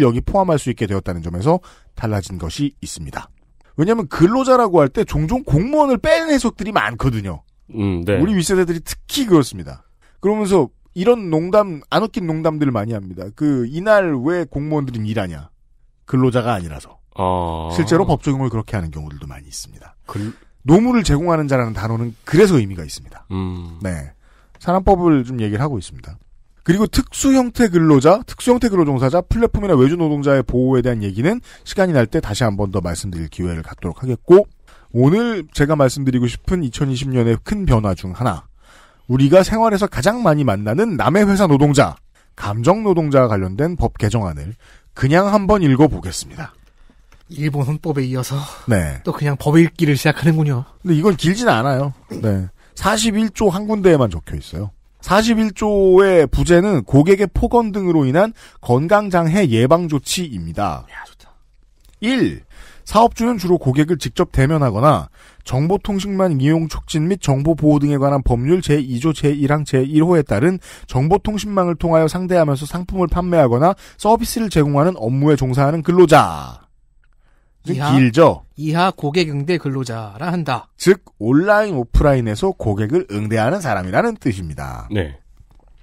여기 포함할 수 있게 되었다는 점에서 달라진 것이 있습니다. 왜냐면 근로자라고 할 때 종종 공무원을 빼는 해석들이 많거든요. 음, 네. 우리 윗세대들이 특히 그렇습니다. 그러면서 이런 농담 안 웃긴 농담들을 많이 합니다. 그 이날 왜 공무원들은 일하냐? 근로자가 아니라서. 어... 실제로 법 적용을 그렇게 하는 경우들도 많이 있습니다. 글... 노무를 제공하는 자라는 단어는 그래서 의미가 있습니다. 음... 네. 사람법을 좀 얘기를 하고 있습니다. 그리고 특수 형태 근로자, 특수 형태 근로종사자, 플랫폼이나 외주 노동자의 보호에 대한 얘기는 시간이 날 때 다시 한 번 더 말씀드릴 기회를 갖도록 하겠고, 오늘 제가 말씀드리고 싶은 2020년의 큰 변화 중 하나. 우리가 생활에서 가장 많이 만나는 남의 회사 노동자, 감정 노동자와 관련된 법 개정안을 그냥 한번 읽어보겠습니다. 일본 헌법에 이어서 네. 또 그냥 법 읽기를 시작하는군요. 근데 이건 길진 않아요. 네. 41조 한 군데에만 적혀 있어요. 41조의 부재는 고객의 폭언 등으로 인한 건강장애 예방 조치입니다. 야, 좋다. 1. 사업주는 주로 고객을 직접 대면하거나 정보통신망 이용 촉진 및 정보보호 등에 관한 법률 제2조 제1항 제1호에 따른 정보통신망을 통하여 상대하면서 상품을 판매하거나 서비스를 제공하는 업무에 종사하는 근로자. 이하, 길죠. 이하 고객 응대 근로자라 한다. 즉 온라인 오프라인에서 고객을 응대하는 사람이라는 뜻입니다. 네.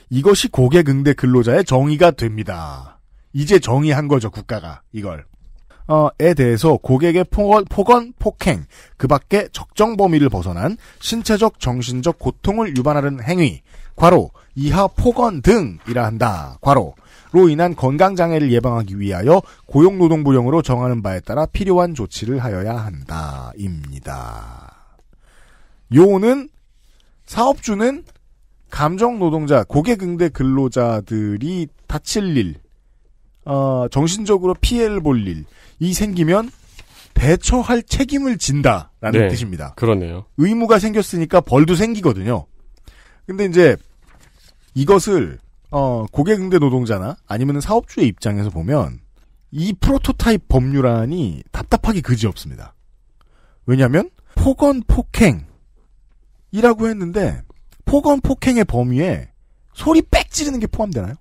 이것이 고객 응대 근로자의 정의가 됩니다. 이제 정의한 거죠 국가가 이걸. 어, 에 대해서 고객의 폭언, 폭언, 폭행, 그 밖에 적정 범위를 벗어난 신체적, 정신적 고통을 유발하는 행위, 과로, 이하 폭언 등이라 한다, 과로. 로 인한 건강 장애를 예방하기 위하여 고용노동부령으로 정하는 바에 따라 필요한 조치를 하여야 한다입니다. 요는 사업주는 감정 노동자, 고객응대 근로자들이 다칠 일, 어, 정신적으로 피해를 볼 일, 이 생기면 대처할 책임을 진다라는 네, 뜻입니다. 그러네요. 의무가 생겼으니까 벌도 생기거든요. 근데 이제 이것을 어, 고객응대 노동자나 아니면 사업주의 입장에서 보면 이 프로토타입 법률안이 답답하기 그지없습니다. 왜냐하면 폭언 폭행이라고 했는데 폭언 폭행의 범위에 소리 빽 지르는 게 포함되나요?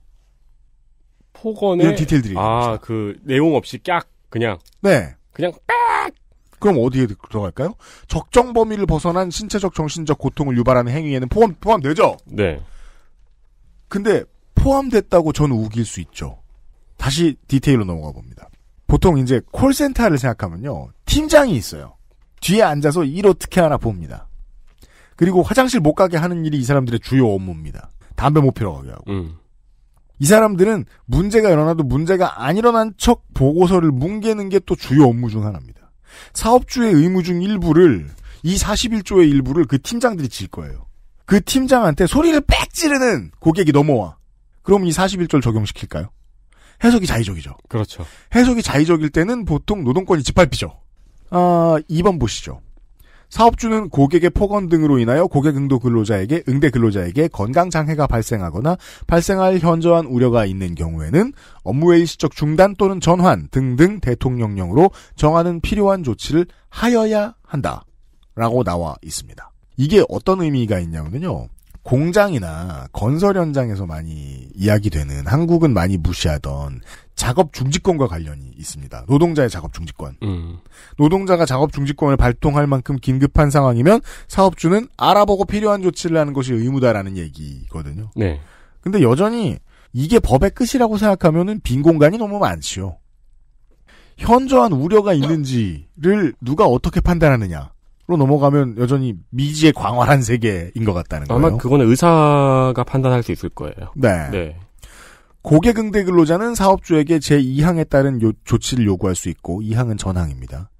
폭언의 이런 디테일들이 아그 내용 없이 깍 그냥 네 그냥 빽 그럼 어디에 들어갈까요? 적정 범위를 벗어난 신체적 정신적 고통을 유발하는 행위에는 포함 포함되죠. 네. 근데 포함됐다고 저는 우길 수 있죠. 다시 디테일로 넘어가 봅니다. 보통 이제 콜센터를 생각하면요. 팀장이 있어요. 뒤에 앉아서 일 어떻게 하나 봅니다. 그리고 화장실 못 가게 하는 일이 이 사람들의 주요 업무입니다. 담배 못 피러 가게 하고. 음. 이 사람들은 문제가 일어나도 문제가 안 일어난 척 보고서를 뭉개는 게 또 주요 업무 중 하나입니다. 사업주의 의무 중 일부를 이 41조의 일부를 그 팀장들이 질 거예요. 그 팀장한테 소리를 빽 지르는 고객이 넘어와. 그럼 이 41조를 적용시킬까요? 해석이 자의적이죠. 그렇죠. 해석이 자의적일 때는 보통 노동권이 짓밟히죠. 아, 2번 보시죠. 사업주는 고객의 폭언 등으로 인하여 고객 응도 근로자에게 응대 근로자에게 건강 장애가 발생하거나 발생할 현저한 우려가 있는 경우에는 업무의 일시적 중단 또는 전환 등등 대통령령으로 정하는 필요한 조치를 하여야 한다라고 나와 있습니다. 이게 어떤 의미가 있냐면요. 공장이나 건설 현장에서 많이 이야기되는 한국은 많이 무시하던 작업 중지권과 관련이 있습니다. 노동자의 작업 중지권. 음. 노동자가 작업 중지권을 발동할 만큼 긴급한 상황이면 사업주는 알아보고 필요한 조치를 하는 것이 의무다라는 얘기거든요. 네. 근데 여전히 이게 법의 끝이라고 생각하면은 빈 공간이 너무 많지요. 현저한 우려가 있는지를 누가 어떻게 판단하느냐. 로 넘어가면 여전히 미지의 광활한 세계인 것 같다는 거예요. 아마 그거는 의사가 판단할 수 있을 거예요. 네. 네. 고객응대 근로자는 사업주에게 제2항에 따른 요, 조치를 요구할 수 있고 2항은 전항입니다.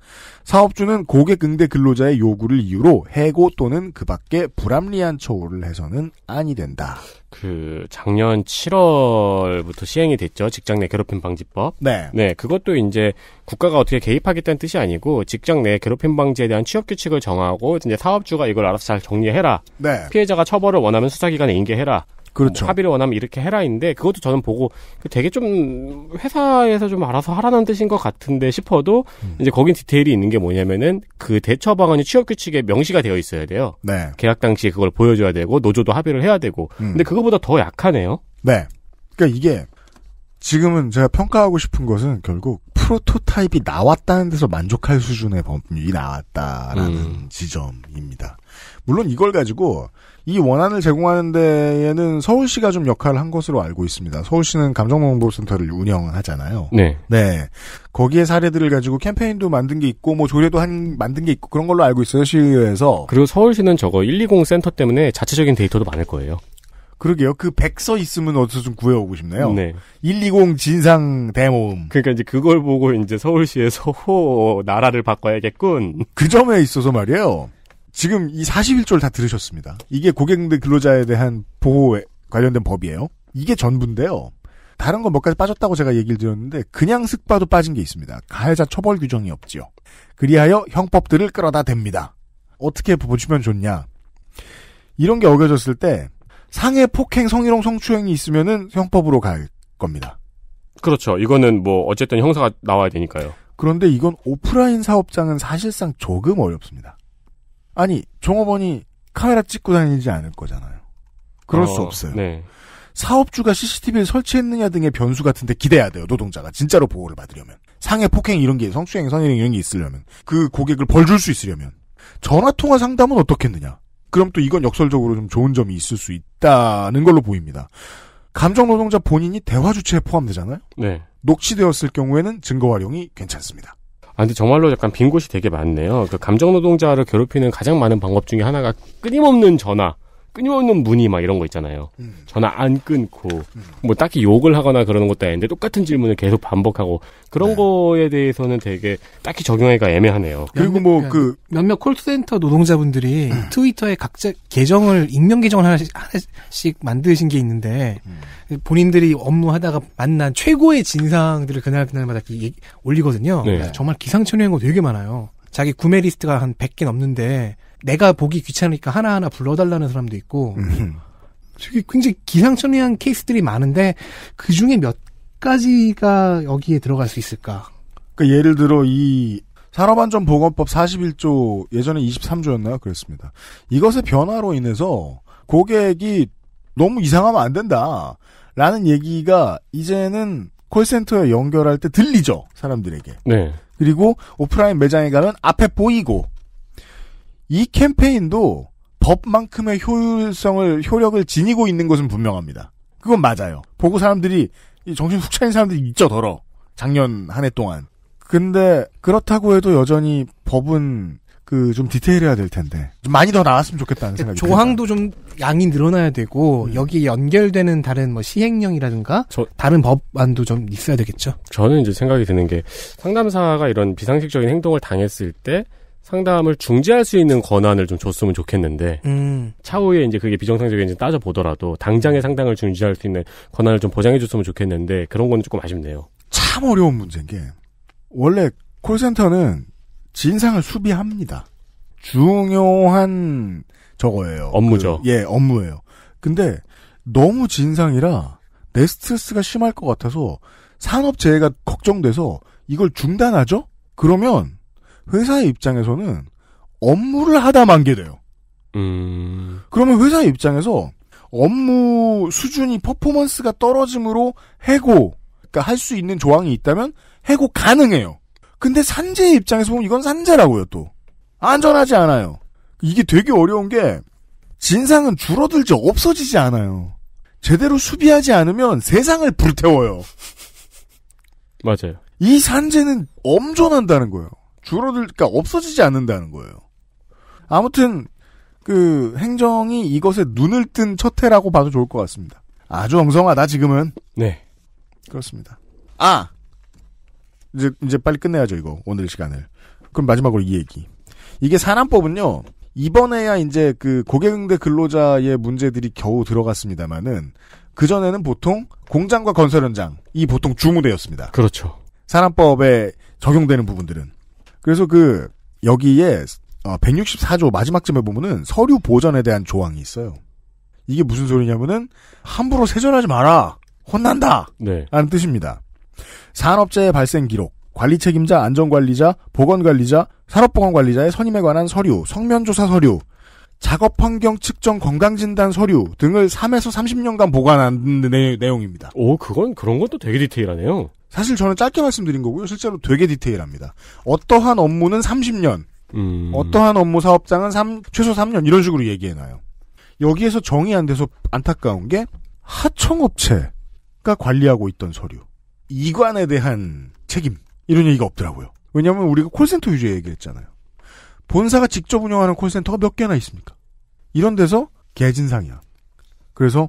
사업주는 고객 응대 근로자의 요구를 이유로 해고 또는 그 밖에 불합리한 처우를 해서는 아니 된다. 그 작년 7월부터 시행이 됐죠. 직장 내 괴롭힘 방지법. 네. 네, 그것도 이제 국가가 어떻게 개입하겠다는 뜻이 아니고 직장 내 괴롭힘 방지에 대한 취업 규칙을 정하고 이제 사업주가 이걸 알아서 잘 정리해라. 네. 피해자가 처벌을 원하면 수사기관에 인계해라. 그렇죠. 뭐 합의를 원하면 이렇게 해라인데 그것도 저는 보고 그 되게 좀 회사에서 좀 알아서 하라는 뜻인 것 같은데 싶어도 음. 이제 거긴 디테일이 있는 게 뭐냐면은 그 대처 방안이 취업 규칙에 명시가 되어 있어야 돼요. 네. 계약 당시에 그걸 보여줘야 되고 노조도 합의를 해야 되고. 음. 근데 그거보다 더 약하네요. 네. 그러니까 이게 지금은 제가 평가하고 싶은 것은 결국 프로토타입이 나왔다는 데서 만족할 수준의 법률이 나왔다라는 음. 지점입니다. 물론 이걸 가지고 이 원안을 제공하는 데에는 서울시가 좀 역할을 한 것으로 알고 있습니다. 서울시는 감정정보센터를 운영하잖아요. 네. 네. 거기에 사례들을 가지고 캠페인도 만든 게 있고 뭐 조례도 한 만든 게 있고 그런 걸로 알고 있어요. 시의회에서. 그리고 서울시는 저거 120 센터 때문에 자체적인 데이터도 많을 거예요. 그러게요. 그 백서 있으면 어디서 좀 구해오고 싶네요. 네. 120 진상 대모음. 그러니까 이제 그걸 보고 이제 서울시에서 호 나라를 바꿔야겠군. 그 점에 있어서 말이에요. 지금 이 41조를 다 들으셨습니다. 이게 고객들 근로자에 대한 보호에 관련된 법이에요. 이게 전부인데요. 다른 건 몇 가지 빠졌다고 제가 얘기를 드렸는데 그냥 습봐도 빠진 게 있습니다. 가해자 처벌 규정이 없지요. 그리하여 형법들을 끌어다 댑니다. 어떻게 보시면 좋냐. 이런 게 어겨졌을 때 상해 폭행 성희롱 성추행이 있으면은 형법으로 갈 겁니다. 그렇죠. 이거는 뭐 어쨌든 형사가 나와야 되니까요. 그런데 이건 오프라인 사업장은 사실상 조금 어렵습니다. 아니 종업원이 카메라 찍고 다니지 않을 거잖아요. 그럴 어, 수 없어요. 네. 사업주가 CCTV를 설치했느냐 등의 변수 같은데 기대해야 돼요. 노동자가 진짜로 보호를 받으려면 상해 폭행 이런 게 성추행 성희롱 이런 게 있으려면 그 고객을 벌 줄 수 있으려면 전화 통화 상담은 어떻겠느냐. 그럼 또 이건 역설적으로 좀 좋은 점이 있을 수 있다는 걸로 보입니다. 감정 노동자 본인이 대화 주체에 포함되잖아요. 네. 녹취되었을 경우에는 증거 활용이 괜찮습니다. 아, 근데 정말로 약간 빈 곳이 되게 많네요. 그 감정 노동자를 괴롭히는 가장 많은 방법 중에 하나가 끊임없는 전화. 끊임없는 문의 막 이런 거 있잖아요. 음. 전화 안 끊고 음. 뭐 딱히 욕을 하거나 그러는 것도 아닌데 똑같은 질문을 계속 반복하고 그런 네. 거에 대해서는 되게 딱히 적용하기가 애매하네요. 그리고 뭐그 네. 몇몇 콜센터 노동자분들이 음. 트위터에 각자 계정을 익명 계정을 하나씩, 하나씩 만드신 게 있는데 음. 본인들이 업무하다가 만난 최고의 진상들을 그날 그날마다 올리거든요. 네. 정말 기상천외한 거 되게 많아요. 자기 구매 리스트가 한 100개 넘는데 내가 보기 귀찮으니까 하나하나 불러달라는 사람도 있고 음. 되게 굉장히 기상천외한 케이스들이 많은데 그 중에 몇 가지가 여기에 들어갈 수 있을까? 그러니까 예를 들어 이 산업안전보건법 41조 예전에 23조였나요? 그랬습니다. 이것의 변화로 인해서 고객이 너무 이상하면 안 된다. 라는 얘기가 이제는 콜센터에 연결할 때 들리죠. 사람들에게. 네. 그리고 오프라인 매장에 가면 앞에 보이고 이 캠페인도 법만큼의 효율성을 효력을 지니고 있는 것은 분명합니다. 그건 맞아요. 보고 사람들이 정신 훅 차인 사람들이 있죠 더러 작년 한 해 동안. 근데 그렇다고 해도 여전히 법은 그 좀 디테일해야 될 텐데 좀 많이 더 나왔으면 좋겠다는 생각이 조항도 좀 양이 늘어나야 되고 음. 여기에 연결되는 다른 뭐 시행령이라든가 저, 다른 법안도 좀 있어야 되겠죠. 저는 이제 생각이 드는 게 상담사가 이런 비상식적인 행동을 당했을 때 상담을 중지할 수 있는 권한을 좀 줬으면 좋겠는데 음. 차후에 이제 그게 비정상적인지 따져 보더라도 당장의 상담을 중지할 수 있는 권한을 좀 보장해 줬으면 좋겠는데 그런 건 조금 아쉽네요. 참 어려운 문제인 게 원래 콜센터는 진상을 수비합니다. 중요한 저거예요. 업무죠. 그, 예, 업무예요. 근데 너무 진상이라 내 스트레스가 심할 것 같아서 산업재해가 걱정돼서 이걸 중단하죠? 그러면 회사의 입장에서는 업무를 하다 만개돼요. 음... 그러면 회사의 입장에서 업무 수준이 퍼포먼스가 떨어짐으로 해고, 그니까할 수 있는 조항이 있다면 해고 가능해요. 근데 산재의 입장에서 보면 이건 산재라고요, 또. 안전하지 않아요. 이게 되게 어려운 게 진상은 줄어들지 없어지지 않아요. 제대로 수비하지 않으면 세상을 불태워요. 맞아요. 이 산재는 엄존한다는 거예요. 줄어들, 그니까 없어지지 않는다는 거예요. 아무튼 그 행정이 이것에 눈을 뜬 첫 해라고 봐도 좋을 것 같습니다. 아주 엉성하다 지금은. 네. 그렇습니다. 아 이제 이제 빨리 끝내야죠 이거 오늘 시간을. 그럼 마지막으로 이 얘기. 이게 사안법은요 이번에야 이제 그 고객응대 근로자의 문제들이 겨우 들어갔습니다만은 그 전에는 보통 공장과 건설 현장이 보통 주무대였습니다. 그렇죠. 사안법에 적용되는 부분들은 그래서 그 여기에 164조 어, 마지막쯤에 보면은 서류 보전에 대한 조항이 있어요. 이게 무슨 소리냐면은 함부로 세전하지 마라. 혼난다. 네. 라는 뜻입니다. 산업재해 발생 기록, 관리 책임자, 안전관리자, 보건관리자, 산업보건관리자의 선임에 관한 서류, 성면조사 서류, 작업환경 측정 건강진단 서류 등을 3에서 30년간 보관한 내용입니다. 오, 그건 그런 것도 되게 디테일하네요. 사실 저는 짧게 말씀드린 거고요. 실제로 되게 디테일합니다. 어떠한 업무는 30년, 음. 어떠한 업무 사업장은 3, 최소 3년 이런 식으로 얘기해놔요. 여기에서 정의안 돼서 안타까운 게 하청업체가 관리하고 있던 서류, 이관에 대한 책임 이런 얘기가 없더라고요. 왜냐하면 우리가 콜센터 유죄 얘기했잖아요. 본사가 직접 운영하는 콜센터가 몇 개나 있습니까? 이런 데서 개진상이야. 그래서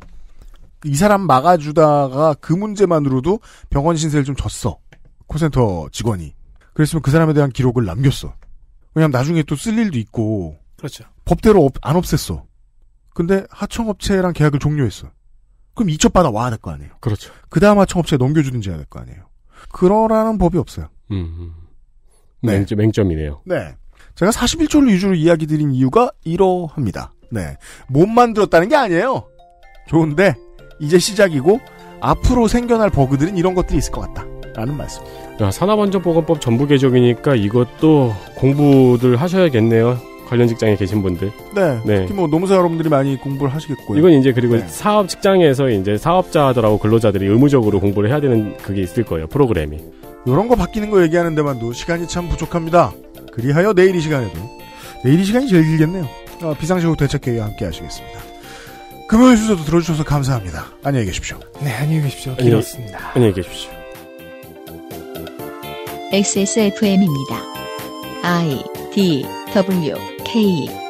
이 사람 막아주다가 그 문제만으로도 병원 신세를 좀 졌어. 콜센터 직원이. 그랬으면 그 사람에 대한 기록을 남겼어. 왜냐면 나중에 또 쓸 일도 있고. 그렇죠. 법대로 없, 안 없앴어. 근데 하청업체랑 계약을 종료했어. 그럼 이첩받아 와야 될 거 아니에요. 그렇죠. 그 다음 하청업체에 넘겨주든지 해야 될 거 아니에요. 그러라는 법이 없어요. 음. 음. 네. 맹점, 이네요 네. 제가 4 1초를 위주로 이야기 드린 이유가 이러합니다. 네. 못 만들었다는 게 아니에요. 좋은데, 이제 시작이고 앞으로 생겨날 버그들은 이런 것들이 있을 것 같다. 라는 말씀. 야, 산업안전보건법 전부 개정이니까 이것도 공부들 하셔야겠네요. 관련 직장에 계신 분들. 네. 네. 특히 뭐 노무사 여러분들이 많이 공부를 하시겠고요. 이건 이제 그리고 네. 사업 직장에서 이제 사업자들하고 근로자들이 의무적으로 공부를 해야 되는 그게 있을 거예요. 프로그램이. 이런 거 바뀌는 거 얘기하는 데만도 시간이 참 부족합니다. 그리하여 내일 이 시간에도 내일 이 시간이 제일 길겠네요. 어, 비상시국 대책회의와 함께 하시겠습니다. 금요일 순서도 들어주셔서 감사합니다. 안녕히 계십시오. 네, 안녕히 계십시오. 길었습니다. 안녕히, 안녕히 계십시오. XSFM입니다. I D W K